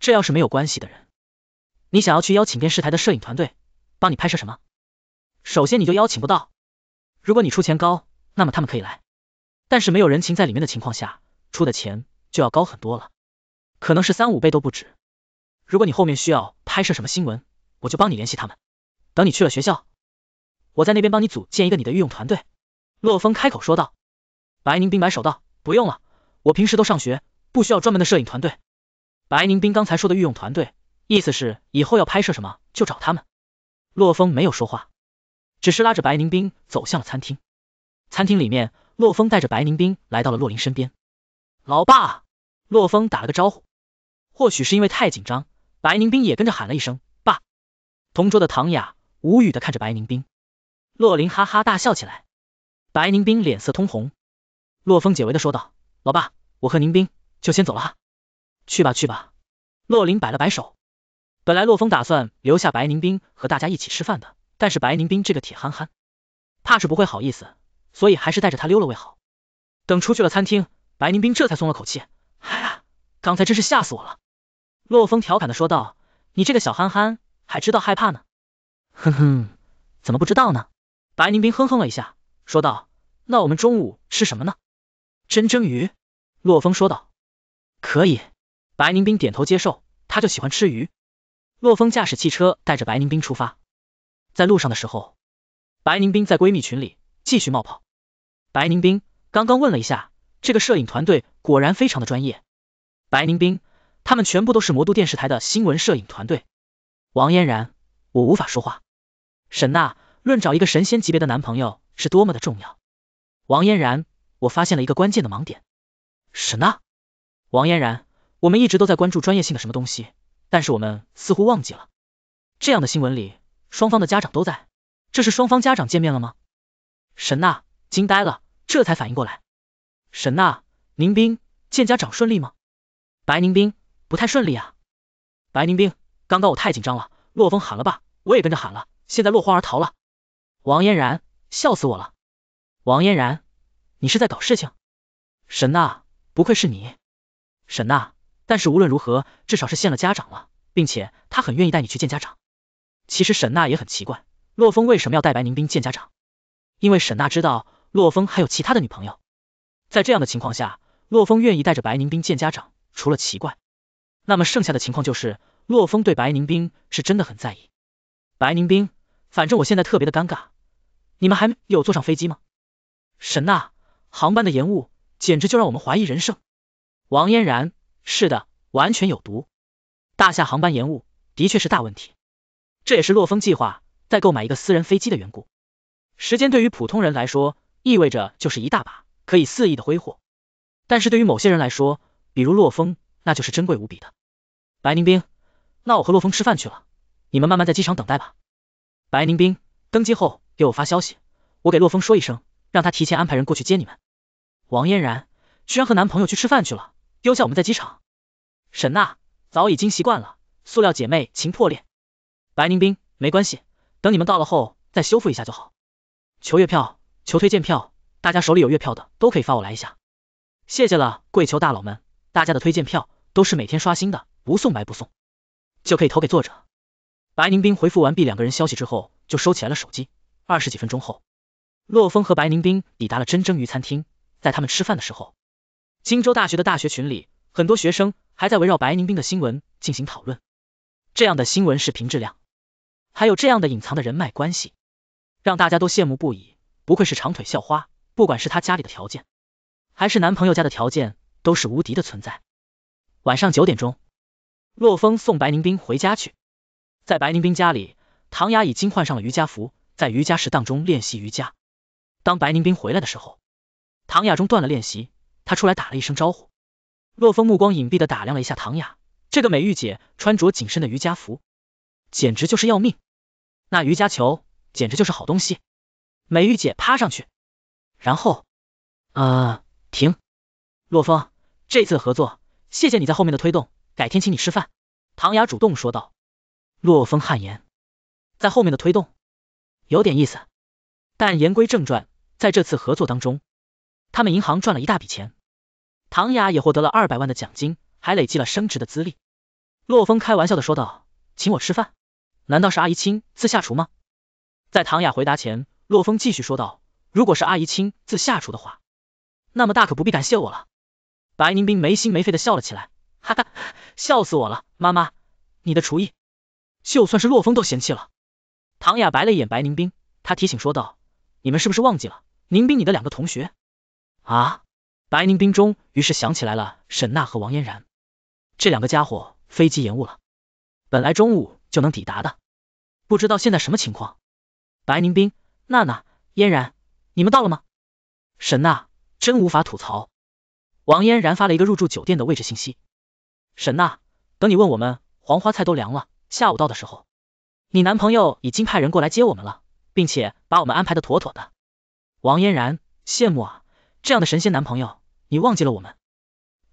这要是没有关系的人，你想要去邀请电视台的摄影团队帮你拍摄什么，首先你就邀请不到。如果你出钱高，那么他们可以来，但是没有人情在里面的情况下，出的钱。”就要高很多了，可能是三五倍都不止。如果你后面需要拍摄什么新闻，我就帮你联系他们。等你去了学校，我在那边帮你组建一个你的御用团队。”洛风开口说道。白凝冰摆手道：“不用了，我平时都上学，不需要专门的摄影团队。”白凝冰刚才说的御用团队，意思是以后要拍摄什么就找他们。洛风没有说话，只是拉着白凝冰走向了餐厅。餐厅里面，洛风带着白凝冰来到了洛林身边，老爸。洛风打了个招呼，或许是因为太紧张，白凝冰也跟着喊了一声“爸”。同桌的唐雅无语的看着白凝冰，洛林哈哈大笑起来，白凝冰脸色通红。洛风解围的说道：“老爸，我和宁冰就先走了哈，去吧去吧。”洛林摆了摆手。本来洛风打算留下白凝冰和大家一起吃饭的，但是白凝冰这个铁憨憨，怕是不会好意思，所以还是带着他溜了为好。等出去了餐厅，白凝冰这才松了口气。哎呀，刚才真是吓死我了！洛风调侃的说道，你这个小憨憨还知道害怕呢，哼哼，怎么不知道呢？白凝冰哼哼了一下，说道，那我们中午吃什么呢？蒸蒸鱼？洛风说道，可以。白凝冰点头接受，他就喜欢吃鱼。洛风驾驶汽车带着白凝冰出发，在路上的时候，白凝冰在闺蜜群里继续冒泡，白凝冰刚刚问了一下。这个摄影团队果然非常的专业。白宁冰，他们全部都是魔都电视台的新闻摄影团队。王嫣然，我无法说话。沈娜，论找一个神仙级别的男朋友是多么的重要。王嫣然，我发现了一个关键的盲点。沈娜，王嫣然，我们一直都在关注专业性的什么东西，但是我们似乎忘记了，这样的新闻里，双方的家长都在，这是双方家长见面了吗？沈娜惊呆了，这才反应过来。沈娜，宁冰见家长顺利吗？白宁冰不太顺利啊，白宁冰，刚刚我太紧张了，洛风喊了吧，我也跟着喊了，现在落荒而逃了。王嫣然，笑死我了，王嫣然，你是在搞事情？沈娜，不愧是你，沈娜，但是无论如何，至少是见了家长了，并且他很愿意带你去见家长。其实沈娜也很奇怪，洛风为什么要带白宁冰见家长？因为沈娜知道洛风还有其他的女朋友。在这样的情况下，洛风愿意带着白宁冰见家长，除了奇怪，那么剩下的情况就是洛风对白宁冰是真的很在意。白宁冰，反正我现在特别的尴尬，你们还没有坐上飞机吗？神呐，航班的延误简直就让我们怀疑人生。王嫣然是的，完全有毒。大夏航班延误的确是大问题，这也是洛风计划再购买一个私人飞机的缘故。时间对于普通人来说，意味着就是一大把。可以肆意的挥霍，但是对于某些人来说，比如洛风，那就是珍贵无比的。白宁冰，那我和洛风吃饭去了，你们慢慢在机场等待吧。白宁冰登机后给我发消息，我给洛风说一声，让他提前安排人过去接你们。王嫣然居然和男朋友去吃饭去了，丢下我们在机场。沈娜早已经习惯了塑料姐妹情破裂。白宁冰没关系，等你们到了后再修复一下就好。求月票，求推荐票。大家手里有月票的都可以发我来一下，谢谢了，跪求大佬们大家的推荐票都是每天刷新的，不送白不送，就可以投给作者。白宁冰回复完毕两个人消息之后就收起来了手机。二十几分钟后，洛风和白宁冰抵达了真真鱼餐厅，在他们吃饭的时候，荆州大学的大学群里很多学生还在围绕白宁冰的新闻进行讨论。这样的新闻视频质量，还有这样的隐藏的人脉关系，让大家都羡慕不已。不愧是长腿校花。不管是他家里的条件，还是男朋友家的条件，都是无敌的存在。晚上九点钟，洛风送白宁冰回家去。在白宁冰家里，唐雅已经换上了瑜伽服，在瑜伽室当中练习瑜伽。当白宁冰回来的时候，唐雅中断了练习，她出来打了一声招呼。洛风目光隐蔽的打量了一下唐雅，这个美玉姐穿着紧身的瑜伽服，简直就是要命。那瑜伽球简直就是好东西，美玉姐趴上去。然后，啊，停！洛风，这次合作，谢谢你在后面的推动，改天请你吃饭。唐雅主动说道。洛风汗颜，在后面的推动有点意思，但言归正传，在这次合作当中，他们银行赚了一大笔钱，唐雅也获得了二百万的奖金，还累积了升职的资历。洛风开玩笑的说道，请我吃饭？难道是阿姨亲自下厨吗？在唐雅回答前，洛风继续说道。如果是阿姨亲自下厨的话，那么大可不必感谢我了。白宁冰没心没肺的笑了起来，哈哈，笑死我了！妈妈，你的厨艺，就算是洛风都嫌弃了。唐雅白了一眼白宁冰，他提醒说道，你们是不是忘记了，宁冰你的两个同学？啊！白宁冰终于是想起来了，沈娜和王嫣然这两个家伙飞机延误了，本来中午就能抵达的，不知道现在什么情况。白宁冰，娜娜，嫣然。你们到了吗？沈娜，真无法吐槽。王嫣然发了一个入住酒店的位置信息。沈娜，等你问我们黄花菜都凉了，下午到的时候，你男朋友已经派人过来接我们了，并且把我们安排的妥妥的。王嫣然，羡慕啊，这样的神仙男朋友，你忘记了我们？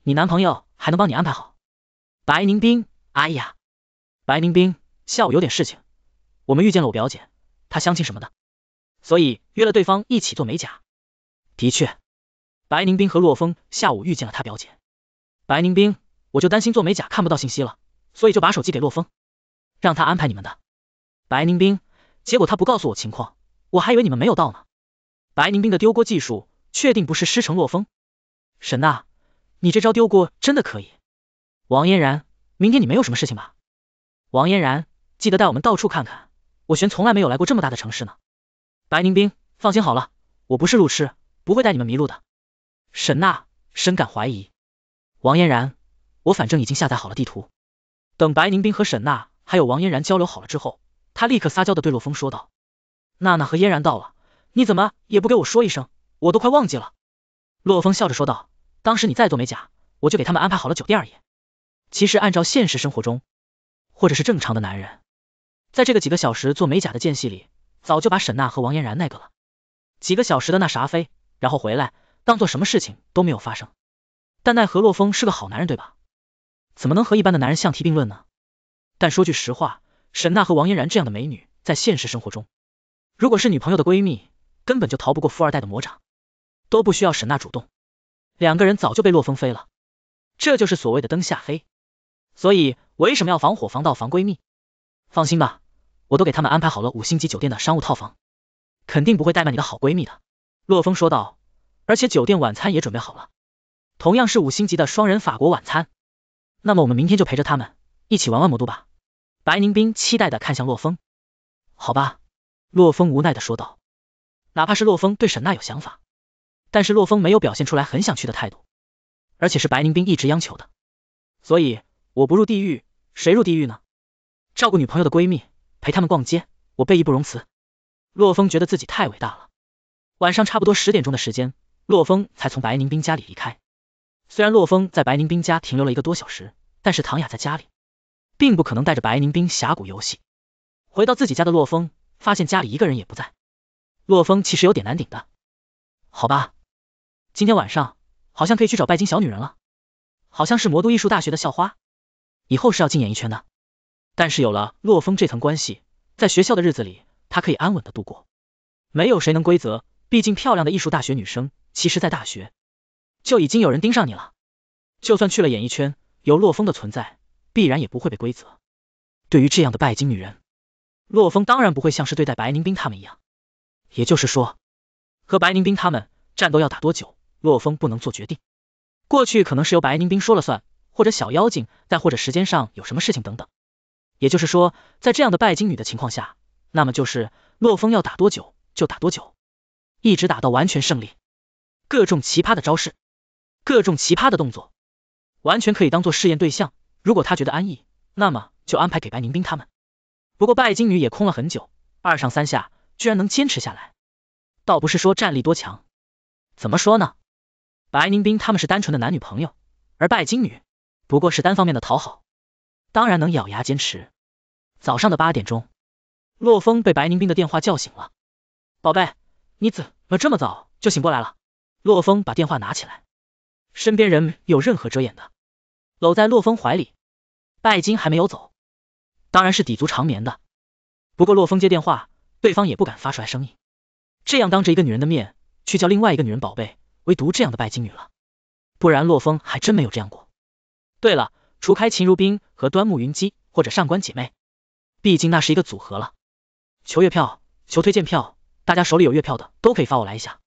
你男朋友还能帮你安排好？白宁冰，哎呀，白宁冰，下午有点事情，我们遇见了我表姐，她相亲什么的。所以约了对方一起做美甲，的确，白宁冰和洛风下午遇见了他表姐白宁冰，我就担心做美甲看不到信息了，所以就把手机给洛风，让他安排你们的白宁冰，结果他不告诉我情况，我还以为你们没有到呢。白宁冰的丢锅技术，确定不是师承洛风？沈娜，你这招丢锅真的可以？王嫣然，明天你没有什么事情吧？王嫣然，记得带我们到处看看，我玄从来没有来过这么大的城市呢。白凝冰，放心好了，我不是路痴，不会带你们迷路的。沈娜深感怀疑。王嫣然，我反正已经下载好了地图。等白凝冰和沈娜还有王嫣然交流好了之后，她立刻撒娇的对洛风说道：“娜娜和嫣然到了，你怎么也不给我说一声，我都快忘记了。”洛风笑着说道：“当时你在做美甲，我就给他们安排好了酒店而已。其实按照现实生活中，或者是正常的男人，在这个几个小时做美甲的间隙里。”早就把沈娜和王嫣然那个了，几个小时的那啥飞，然后回来当做什么事情都没有发生。但奈何洛风是个好男人，对吧？怎么能和一般的男人相提并论呢？但说句实话，沈娜和王嫣然这样的美女，在现实生活中，如果是女朋友的闺蜜，根本就逃不过富二代的魔掌，都不需要沈娜主动，两个人早就被洛风飞了。这就是所谓的灯下黑，所以为什么要防火、防盗、防闺蜜？放心吧。我都给他们安排好了五星级酒店的商务套房，肯定不会怠慢你的好闺蜜的。洛风说道，而且酒店晚餐也准备好了，同样是五星级的双人法国晚餐。那么我们明天就陪着他们一起玩玩魔都吧。白宁冰期待的看向洛风，好吧。洛风无奈的说道，哪怕是洛风对沈娜有想法，但是洛风没有表现出来很想去的态度，而且是白宁冰一直央求的，所以我不入地狱，谁入地狱呢？照顾女朋友的闺蜜。陪他们逛街，我备义不容辞。洛风觉得自己太伟大了。晚上差不多十点钟的时间，洛风才从白宁冰家里离开。虽然洛风在白宁冰家停留了一个多小时，但是唐雅在家里，并不可能带着白宁冰峡谷游戏。回到自己家的洛风，发现家里一个人也不在。洛风其实有点难顶的，好吧。今天晚上好像可以去找拜金小女人了，好像是魔都艺术大学的校花，以后是要进演艺圈的。但是有了洛风这层关系，在学校的日子里，他可以安稳的度过。没有谁能规则，毕竟漂亮的艺术大学女生，其实在大学就已经有人盯上你了。就算去了演艺圈，有洛风的存在，必然也不会被规则。对于这样的拜金女人，洛风当然不会像是对待白凝冰他们一样。也就是说，和白凝冰他们战斗要打多久，洛风不能做决定。过去可能是由白凝冰说了算，或者小妖精，再或者时间上有什么事情等等。也就是说，在这样的拜金女的情况下，那么就是洛风要打多久就打多久，一直打到完全胜利。各种奇葩的招式，各种奇葩的动作，完全可以当做试验对象。如果他觉得安逸，那么就安排给白宁兵他们。不过拜金女也空了很久，二上三下，居然能坚持下来，倒不是说战力多强，怎么说呢？白宁兵他们是单纯的男女朋友，而拜金女不过是单方面的讨好。当然能咬牙坚持。早上的八点钟，洛风被白凝冰的电话叫醒了。宝贝，你怎么这么早就醒过来了？洛风把电话拿起来，身边人没有任何遮掩的搂在洛风怀里。拜金还没有走，当然是抵足长眠的。不过洛风接电话，对方也不敢发出来声音。这样当着一个女人的面去叫另外一个女人宝贝，唯独这样的拜金女了，不然洛风还真没有这样过。对了。除开秦如冰和端木云姬或者上官姐妹，毕竟那是一个组合了。求月票，求推荐票，大家手里有月票的都可以发我来一下，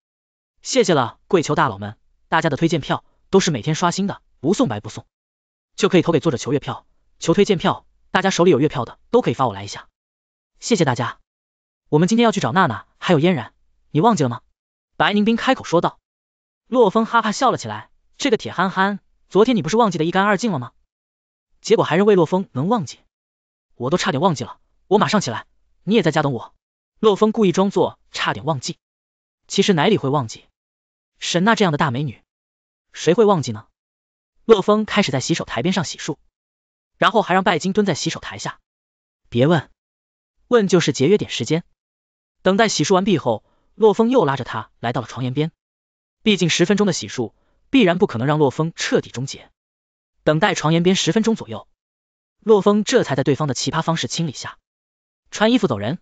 谢谢了。跪求大佬们，大家的推荐票都是每天刷新的，不送白不送，就可以投给作者求月票，求推荐票，大家手里有月票的都可以发我来一下，谢谢大家。我们今天要去找娜娜还有嫣然，你忘记了吗？白宁冰开口说道。洛风哈哈笑了起来，这个铁憨憨，昨天你不是忘记的一干二净了吗？结果还认为洛风能忘记，我都差点忘记了，我马上起来，你也在家等我。洛风故意装作差点忘记，其实哪里会忘记，沈娜这样的大美女，谁会忘记呢？洛风开始在洗手台边上洗漱，然后还让拜金蹲在洗手台下，别问，问就是节约点时间。等待洗漱完毕后，洛风又拉着他来到了床沿边，毕竟十分钟的洗漱，必然不可能让洛风彻底终结。等待床沿边十分钟左右，洛风这才在对方的奇葩方式清理下，穿衣服走人。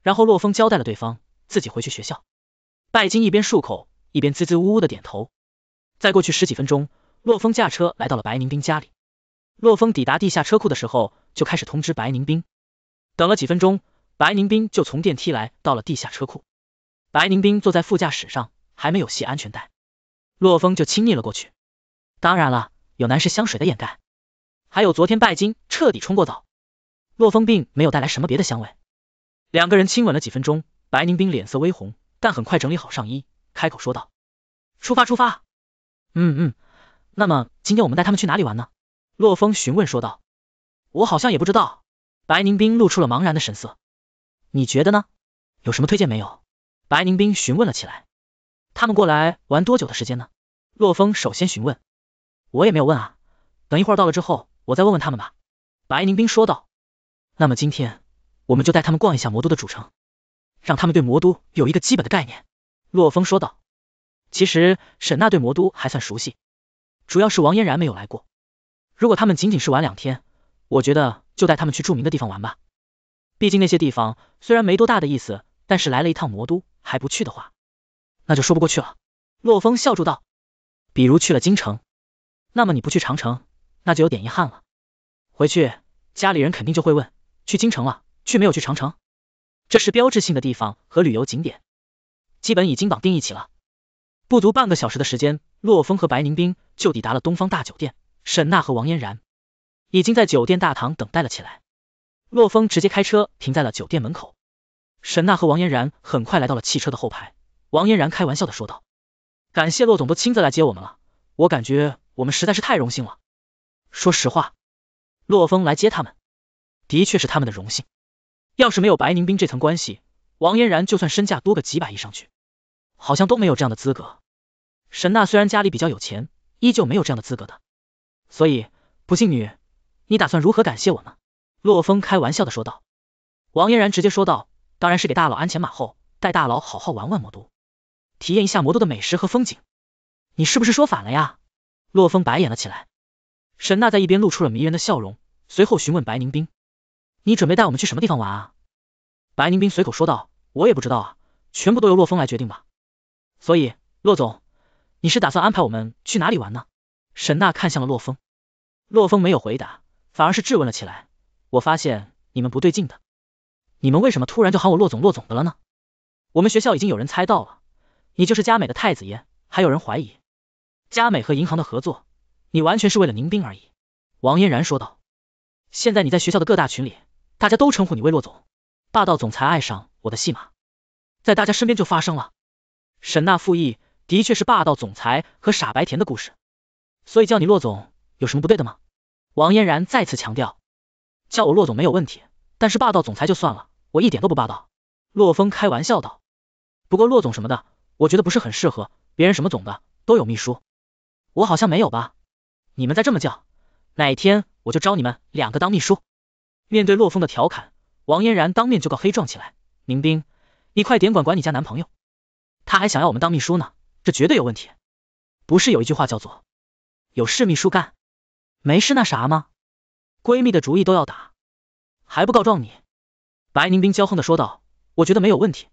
然后洛风交代了对方自己回去学校。拜金一边漱口，一边支支吾吾的点头。再过去十几分钟，洛风驾车来到了白宁冰家里。洛风抵达地下车库的时候，就开始通知白宁冰。等了几分钟，白宁冰就从电梯来到了地下车库。白宁冰坐在副驾驶上，还没有系安全带，洛风就亲昵了过去。当然了。有男士香水的掩盖，还有昨天拜金彻底冲过澡，洛风并没有带来什么别的香味。两个人亲吻了几分钟，白宁冰脸色微红，但很快整理好上衣，开口说道：“出发，出发。”“嗯嗯，那么今天我们带他们去哪里玩呢？”洛风询问说道。“我好像也不知道。”白宁冰露出了茫然的神色。“你觉得呢？有什么推荐没有？”白宁冰询问了起来。“他们过来玩多久的时间呢？”洛风首先询问。我也没有问啊，等一会儿到了之后，我再问问他们吧。白凝冰说道。那么今天我们就带他们逛一下魔都的主城，让他们对魔都有一个基本的概念。洛风说道。其实沈娜对魔都还算熟悉，主要是王嫣然没有来过。如果他们仅仅是玩两天，我觉得就带他们去著名的地方玩吧。毕竟那些地方虽然没多大的意思，但是来了一趟魔都还不去的话，那就说不过去了。洛风笑住道。比如去了京城。那么你不去长城，那就有点遗憾了。回去家里人肯定就会问，去京城了，去没有去长城？这是标志性的地方和旅游景点，基本已经绑定一起了。不足半个小时的时间，洛风和白凝冰就抵达了东方大酒店。沈娜和王嫣然已经在酒店大堂等待了起来。洛风直接开车停在了酒店门口。沈娜和王嫣然很快来到了汽车的后排。王嫣然开玩笑的说道：“感谢洛总都亲自来接我们了。”我感觉我们实在是太荣幸了。说实话，洛风来接他们，的确是他们的荣幸。要是没有白凝冰这层关系，王嫣然就算身价多个几百亿上去，好像都没有这样的资格。沈娜虽然家里比较有钱，依旧没有这样的资格的。所以，不信女，你打算如何感谢我呢？洛风开玩笑的说道。王嫣然直接说道，当然是给大佬鞍前马后，带大佬好好玩玩魔都，体验一下魔都的美食和风景。你是不是说反了呀？洛风白眼了起来，沈娜在一边露出了迷人的笑容，随后询问白宁冰：“你准备带我们去什么地方玩？”啊？”白宁冰随口说道：“我也不知道啊，全部都由洛风来决定吧。”所以，洛总，你是打算安排我们去哪里玩呢？沈娜看向了洛风，洛风没有回答，反而是质问了起来：“我发现你们不对劲的，你们为什么突然就喊我洛总洛总的了呢？我们学校已经有人猜到了，你就是佳美的太子爷，还有人怀疑。”佳美和银行的合作，你完全是为了宁冰而已。”王嫣然说道。现在你在学校的各大群里，大家都称呼你为洛总，霸道总裁爱上我的戏码，在大家身边就发生了。沈娜复议，的确是霸道总裁和傻白甜的故事，所以叫你洛总有什么不对的吗？”王嫣然再次强调，叫我洛总没有问题，但是霸道总裁就算了，我一点都不霸道。”洛风开玩笑道。不过洛总什么的，我觉得不是很适合，别人什么总的都有秘书。我好像没有吧，你们再这么叫，哪天我就招你们两个当秘书。面对洛风的调侃，王嫣然当面就告黑状起来。宁冰，你快点管管你家男朋友，他还想要我们当秘书呢，这绝对有问题。不是有一句话叫做有事秘书干，没事那啥吗？闺蜜的主意都要打，还不告状你？白凝冰骄横的说道。我觉得没有问题，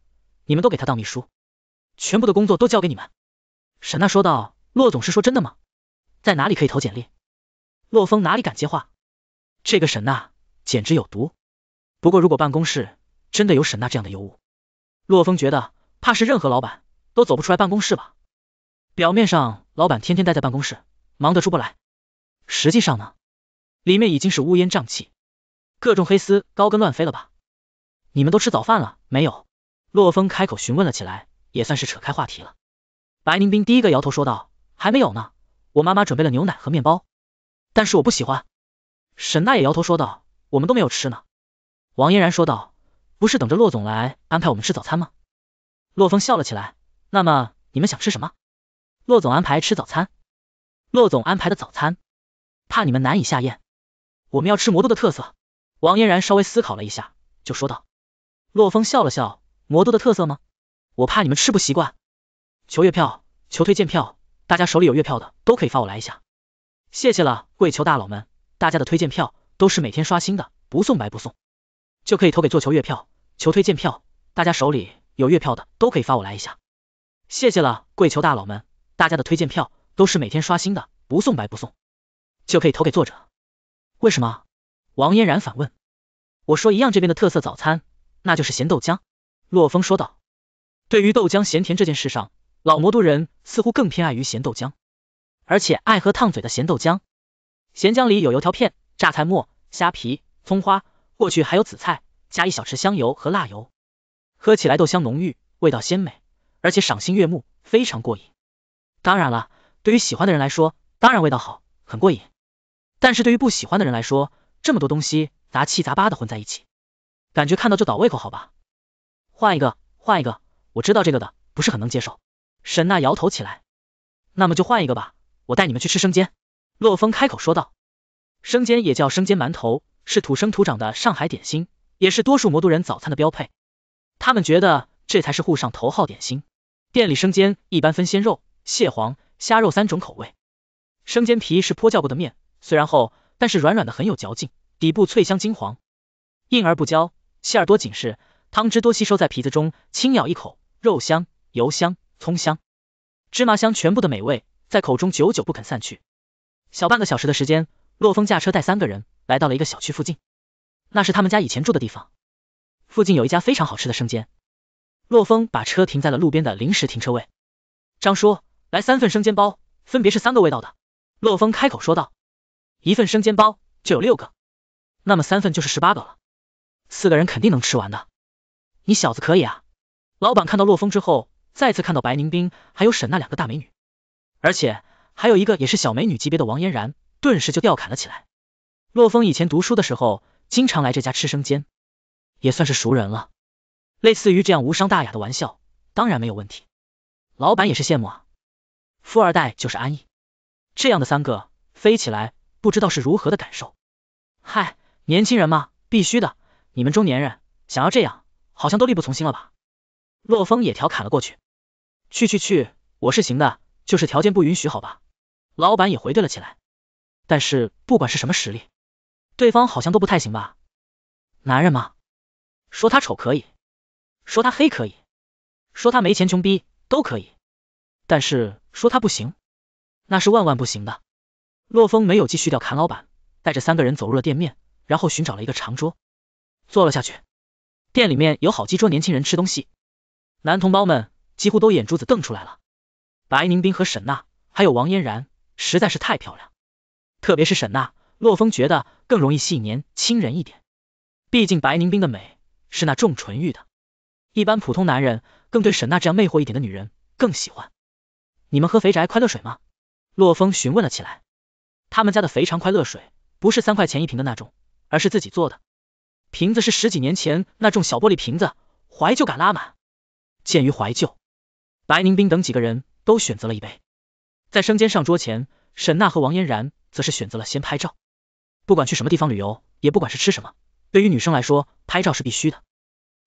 你们都给他当秘书，全部的工作都交给你们。沈娜说道。洛总是说真的吗？在哪里可以投简历？洛风哪里敢接话？这个沈娜简直有毒。不过如果办公室真的有沈娜这样的尤物，洛风觉得怕是任何老板都走不出来办公室吧。表面上老板天天待在办公室，忙得出不来，实际上呢，里面已经是乌烟瘴气，各种黑丝高跟乱飞了吧？你们都吃早饭了没有？洛风开口询问了起来，也算是扯开话题了。白宁冰第一个摇头说道。还没有呢，我妈妈准备了牛奶和面包，但是我不喜欢。沈娜也摇头说道，我们都没有吃呢。王嫣然说道，不是等着骆总来安排我们吃早餐吗？骆峰笑了起来，那么你们想吃什么？骆总安排吃早餐，骆总安排的早餐，怕你们难以下咽，我们要吃魔都的特色。王嫣然稍微思考了一下，就说道。骆峰笑了笑，魔都的特色吗？我怕你们吃不习惯。求月票，求推荐票。大家手里有月票的都可以发我来一下，谢谢了跪求大佬们，大家的推荐票都是每天刷新的，不送白不送，就可以投给做球月票、求推荐票。大家手里有月票的都可以发我来一下，谢谢了跪求大佬们，大家的推荐票都是每天刷新的，不送白不送，就可以投给作者。为什么？王嫣然反问。我说一样这边的特色早餐，那就是咸豆浆。洛风说道。对于豆浆咸甜这件事上。老魔都人似乎更偏爱于咸豆浆，而且爱喝烫嘴的咸豆浆。咸浆里有油条片、榨菜末、虾皮、葱花，过去还有紫菜，加一小匙香油和辣油，喝起来豆香浓郁，味道鲜美，而且赏心悦目，非常过瘾。当然了，对于喜欢的人来说，当然味道好，很过瘾。但是对于不喜欢的人来说，这么多东西杂七杂八的混在一起，感觉看到就倒胃口，好吧？换一个，换一个，我知道这个的，不是很能接受。沈娜摇头起来，那么就换一个吧，我带你们去吃生煎。洛风开口说道，生煎也叫生煎馒头，是土生土长的上海点心，也是多数魔都人早餐的标配。他们觉得这才是沪上头号点心。店里生煎一般分鲜肉、蟹黄、虾肉三种口味。生煎皮是泼叫过的面，虽然厚，但是软软的很有嚼劲，底部脆香金黄，硬而不焦，馅儿多紧实，汤汁多吸收在皮子中，轻咬一口，肉香、油香。葱香、芝麻香，全部的美味在口中久久不肯散去。小半个小时的时间，洛风驾车带三个人来到了一个小区附近，那是他们家以前住的地方。附近有一家非常好吃的生煎，洛风把车停在了路边的临时停车位。张叔，来三份生煎包，分别是三个味道的。洛风开口说道，一份生煎包就有六个，那么三份就是十八个了，四个人肯定能吃完的。你小子可以，啊！”老板看到洛风之后。再次看到白凝冰还有沈娜两个大美女，而且还有一个也是小美女级别的王嫣然，顿时就调侃了起来。洛风以前读书的时候经常来这家吃生煎，也算是熟人了。类似于这样无伤大雅的玩笑，当然没有问题。老板也是羡慕，啊，富二代就是安逸。这样的三个飞起来，不知道是如何的感受。嗨，年轻人嘛，必须的。你们中年人想要这样，好像都力不从心了吧？洛风也调侃了过去。去去去，我是行的，就是条件不允许，好吧。老板也回怼了起来。但是不管是什么实力，对方好像都不太行吧？男人嘛，说他丑可以，说他黑可以，说他没钱穷逼都可以，但是说他不行，那是万万不行的。洛风没有继续调侃老板，带着三个人走入了店面，然后寻找了一个长桌，坐了下去。店里面有好几桌年轻人吃东西，男同胞们。几乎都眼珠子瞪出来了。白凝冰和沈娜，还有王嫣然，实在是太漂亮。特别是沈娜，洛风觉得更容易吸引年轻人一点。毕竟白凝冰的美是那种纯欲的，一般普通男人更对沈娜这样魅惑一点的女人更喜欢。你们喝肥宅快乐水吗？洛风询问了起来。他们家的肥肠快乐水不是三块钱一瓶的那种，而是自己做的。瓶子是十几年前那种小玻璃瓶子，怀旧感拉满。鉴于怀旧。白宁冰等几个人都选择了一杯，在生煎上桌前，沈娜和王嫣然则是选择了先拍照。不管去什么地方旅游，也不管是吃什么，对于女生来说，拍照是必须的，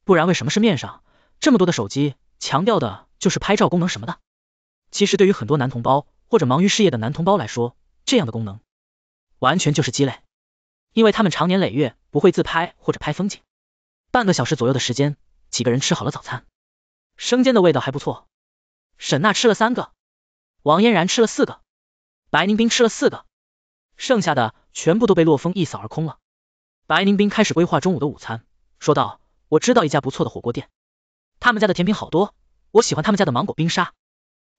不然为什么市面上这么多的手机强调的就是拍照功能什么的？其实对于很多男同胞或者忙于事业的男同胞来说，这样的功能完全就是鸡肋，因为他们常年累月不会自拍或者拍风景。半个小时左右的时间，几个人吃好了早餐，生煎的味道还不错。沈娜吃了三个，王嫣然吃了四个，白凝冰吃了四个，剩下的全部都被洛风一扫而空了。白凝冰开始规划中午的午餐，说道：“我知道一家不错的火锅店，他们家的甜品好多，我喜欢他们家的芒果冰沙。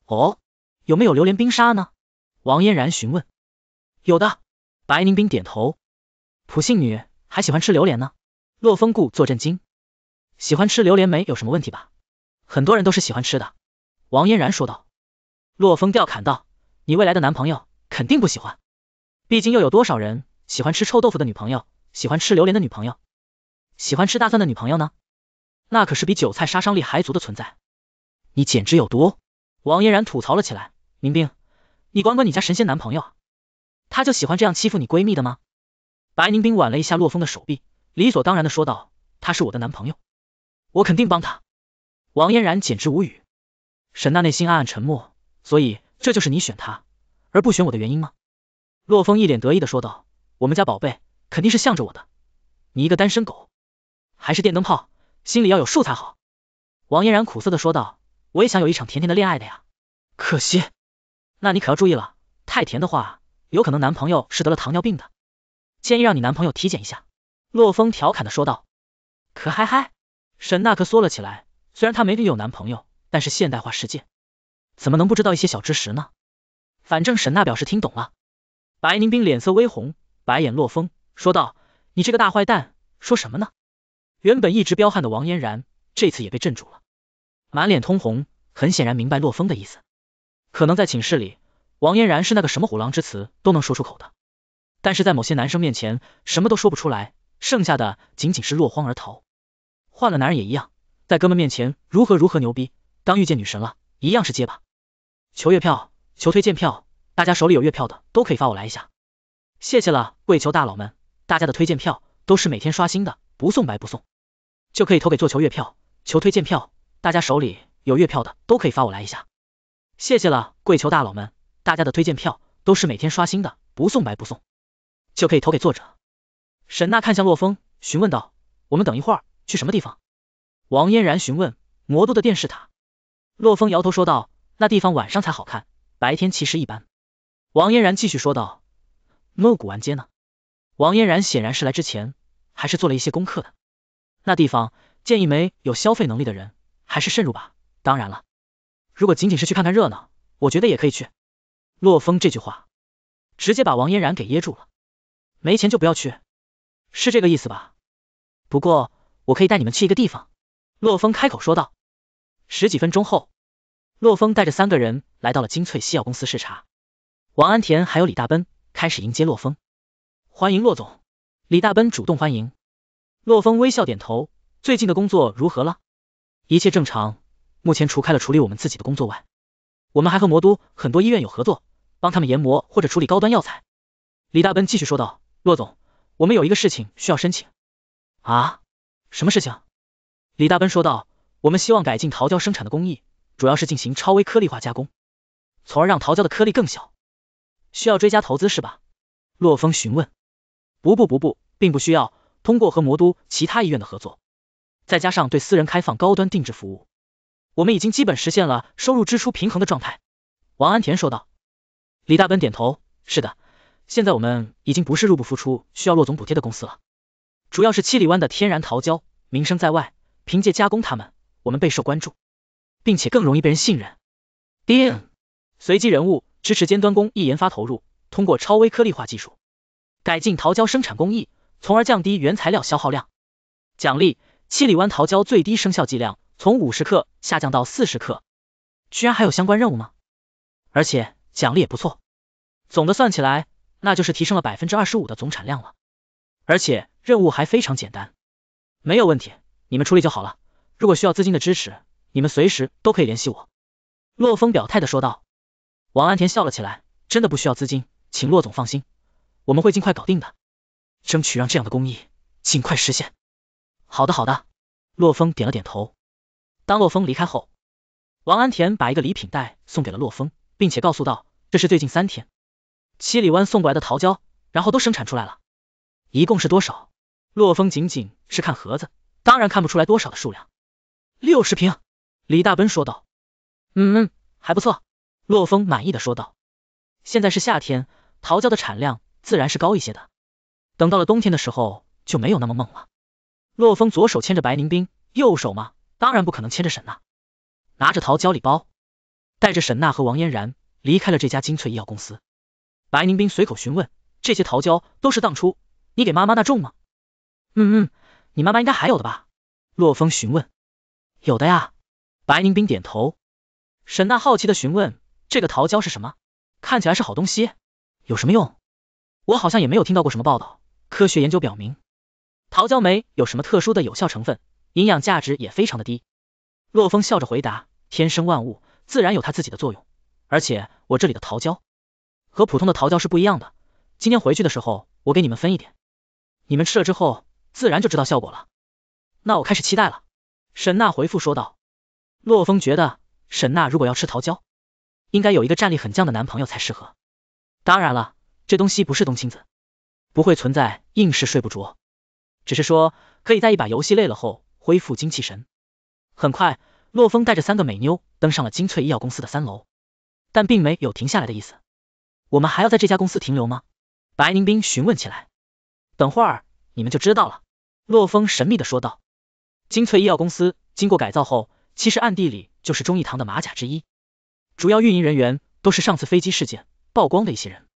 哦，有没有榴莲冰沙呢？”王嫣然询问。有的，白凝冰点头。普信女还喜欢吃榴莲呢。洛风故作震惊，喜欢吃榴莲梅有什么问题吧？很多人都是喜欢吃的。王嫣然说道，洛风调侃道：“你未来的男朋友肯定不喜欢，毕竟又有多少人喜欢吃臭豆腐的女朋友，喜欢吃榴莲的女朋友，喜欢吃大蒜的女朋友呢？那可是比韭菜杀伤力还足的存在，你简直有毒！”王嫣然吐槽了起来。宁冰，你管管你家神仙男朋友啊，他就喜欢这样欺负你闺蜜的吗？白宁冰挽了一下洛风的手臂，理所当然的说道：“他是我的男朋友，我肯定帮他。”王嫣然简直无语。沈娜内心暗暗沉默，所以这就是你选他而不选我的原因吗？洛风一脸得意的说道。我们家宝贝肯定是向着我的，你一个单身狗，还是电灯泡，心里要有数才好。王嫣然苦涩的说道，我也想有一场甜甜的恋爱的呀，可惜。那你可要注意了，太甜的话，有可能男朋友是得了糖尿病的，建议让你男朋友体检一下。洛风调侃的说道。可嗨嗨，沈娜可缩了起来，虽然她没女友男朋友。但是现代化世界怎么能不知道一些小知识呢？反正沈娜表示听懂了。白宁冰脸色微红，白眼落风说道：“你这个大坏蛋，说什么呢？”原本一直彪悍的王嫣然这次也被镇住了，满脸通红，很显然明白洛风的意思。可能在寝室里，王嫣然是那个什么虎狼之词都能说出口的，但是在某些男生面前，什么都说不出来，剩下的仅仅是落荒而逃。换了男人也一样，在哥们面前如何如何牛逼。刚遇见女神了，一样是结巴，求月票，求推荐票，大家手里有月票的都可以发我来一下，谢谢了跪求大佬们，大家的推荐票都是每天刷新的，不送白不送，就可以投给做球月票，求推荐票，大家手里有月票的都可以发我来一下，谢谢了跪求大佬们，大家的推荐票都是每天刷新的，不送白不送，就可以投给作者。沈娜看向洛风，询问道：“我们等一会儿去什么地方？”王嫣然询问：“魔都的电视塔？”洛风摇头说道：“那地方晚上才好看，白天其实一般。”王嫣然继续说道：“洛谷玩街呢？”王嫣然显然是来之前还是做了一些功课的。那地方建议没有消费能力的人还是慎入吧。当然了，如果仅仅是去看看热闹，我觉得也可以去。洛风这句话直接把王嫣然给噎住了。没钱就不要去，是这个意思吧？不过我可以带你们去一个地方。洛风开口说道。十几分钟后，洛风带着三个人来到了精粹西药公司视察，王安田还有李大奔开始迎接洛风，欢迎洛总。李大奔主动欢迎，洛风微笑点头。最近的工作如何了？一切正常，目前除开了处理我们自己的工作外，我们还和魔都很多医院有合作，帮他们研磨或者处理高端药材。李大奔继续说道，洛总，我们有一个事情需要申请。啊？什么事情？李大奔说道。我们希望改进桃胶生产的工艺，主要是进行超微颗粒化加工，从而让桃胶的颗粒更小。需要追加投资是吧？洛风询问。不不不不，并不需要。通过和魔都其他医院的合作，再加上对私人开放高端定制服务，我们已经基本实现了收入支出平衡的状态。王安田说道。李大本点头。是的，现在我们已经不是入不敷出需要洛总补贴的公司了。主要是七里湾的天然桃胶名声在外，凭借加工他们。我们备受关注，并且更容易被人信任。定，随机人物支持尖端工艺研发投入，通过超微颗粒化技术改进桃胶生产工艺，从而降低原材料消耗量。奖励七里湾桃胶最低生效剂量从五十克下降到四十克，居然还有相关任务吗？而且奖励也不错，总的算起来，那就是提升了百分之二十五的总产量了。而且任务还非常简单，没有问题，你们处理就好了。如果需要资金的支持，你们随时都可以联系我。”洛风表态的说道。王安田笑了起来：“真的不需要资金，请洛总放心，我们会尽快搞定的，争取让这样的公益尽快实现。”“好的，好的。”洛风点了点头。当洛风离开后，王安田把一个礼品袋送给了洛风，并且告诉道：“这是最近三天七里湾送过来的桃胶，然后都生产出来了，一共是多少？”洛风仅仅是看盒子，当然看不出来多少的数量。六十瓶，李大奔说道。嗯嗯，还不错，洛风满意的说道。现在是夏天，桃胶的产量自然是高一些的，等到了冬天的时候就没有那么猛了。洛风左手牵着白凝冰，右手嘛，当然不可能牵着沈娜，拿着桃胶礼包，带着沈娜和王嫣然离开了这家精粹医药公司。白凝冰随口询问，这些桃胶都是当初你给妈妈那种吗？嗯嗯，你妈妈应该还有的吧？洛风询问。有的呀，白凝冰点头，沈娜好奇的询问，这个桃胶是什么？看起来是好东西，有什么用？我好像也没有听到过什么报道，科学研究表明，桃胶没有什么特殊的有效成分，营养价值也非常的低。洛风笑着回答，天生万物，自然有它自己的作用，而且我这里的桃胶和普通的桃胶是不一样的，今天回去的时候，我给你们分一点，你们吃了之后，自然就知道效果了。那我开始期待了。沈娜回复说道，洛风觉得沈娜如果要吃桃胶，应该有一个战力很强的男朋友才适合。当然了，这东西不是冬青子，不会存在硬是睡不着，只是说可以在一把游戏累了后恢复精气神。很快，洛风带着三个美妞登上了精粹医药公司的三楼，但并没有停下来的意思。我们还要在这家公司停留吗？白宁冰询问起来。等会儿你们就知道了，洛风神秘的说道。精粹医药公司经过改造后，其实暗地里就是忠义堂的马甲之一，主要运营人员都是上次飞机事件曝光的一些人，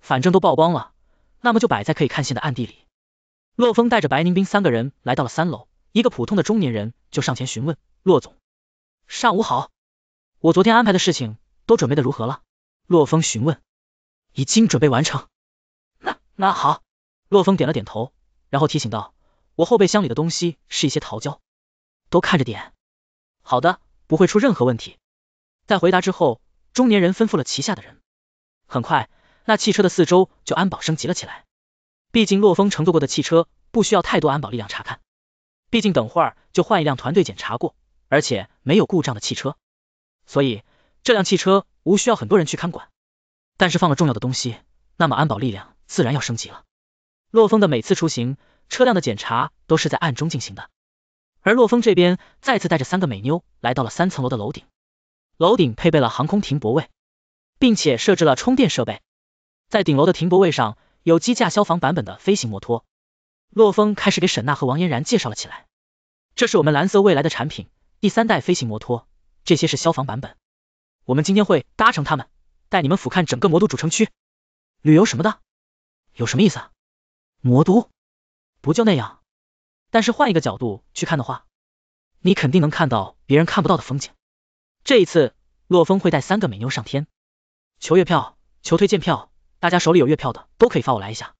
反正都曝光了，那么就摆在可以看线的暗地里。洛风带着白宁冰三个人来到了三楼，一个普通的中年人就上前询问：“洛总，上午好，我昨天安排的事情都准备的如何了？”洛风询问：“已经准备完成。”那那好，洛风点了点头，然后提醒道。我后备箱里的东西是一些桃胶，都看着点。好的，不会出任何问题。在回答之后，中年人吩咐了旗下的人。很快，那汽车的四周就安保升级了起来。毕竟洛风乘坐过的汽车不需要太多安保力量查看，毕竟等会儿就换一辆团队检查过，而且没有故障的汽车，所以这辆汽车无需要很多人去看管。但是放了重要的东西，那么安保力量自然要升级了。洛风的每次出行。车辆的检查都是在暗中进行的，而洛风这边再次带着三个美妞来到了三层楼的楼顶，楼顶配备了航空停泊位，并且设置了充电设备，在顶楼的停泊位上有机架消防版本的飞行摩托，洛风开始给沈娜和王嫣然介绍了起来，这是我们蓝色未来的产品第三代飞行摩托，这些是消防版本，我们今天会搭乘他们带你们俯瞰整个魔都主城区，旅游什么的有什么意思啊？魔都。不就那样？但是换一个角度去看的话，你肯定能看到别人看不到的风景。这一次，洛风会带三个美妞上天。求月票，求推荐票，大家手里有月票的都可以发我来一下，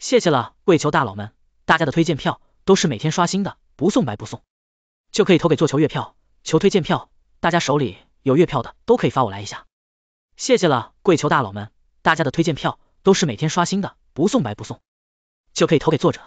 谢谢了。跪求大佬们，大家的推荐票都是每天刷新的，不送白不送，就可以投给做求月票、求推荐票。大家手里有月票的都可以发我来一下，谢谢了。跪求大佬们，大家的推荐票都是每天刷新的，不送白不送，就可以投给作者。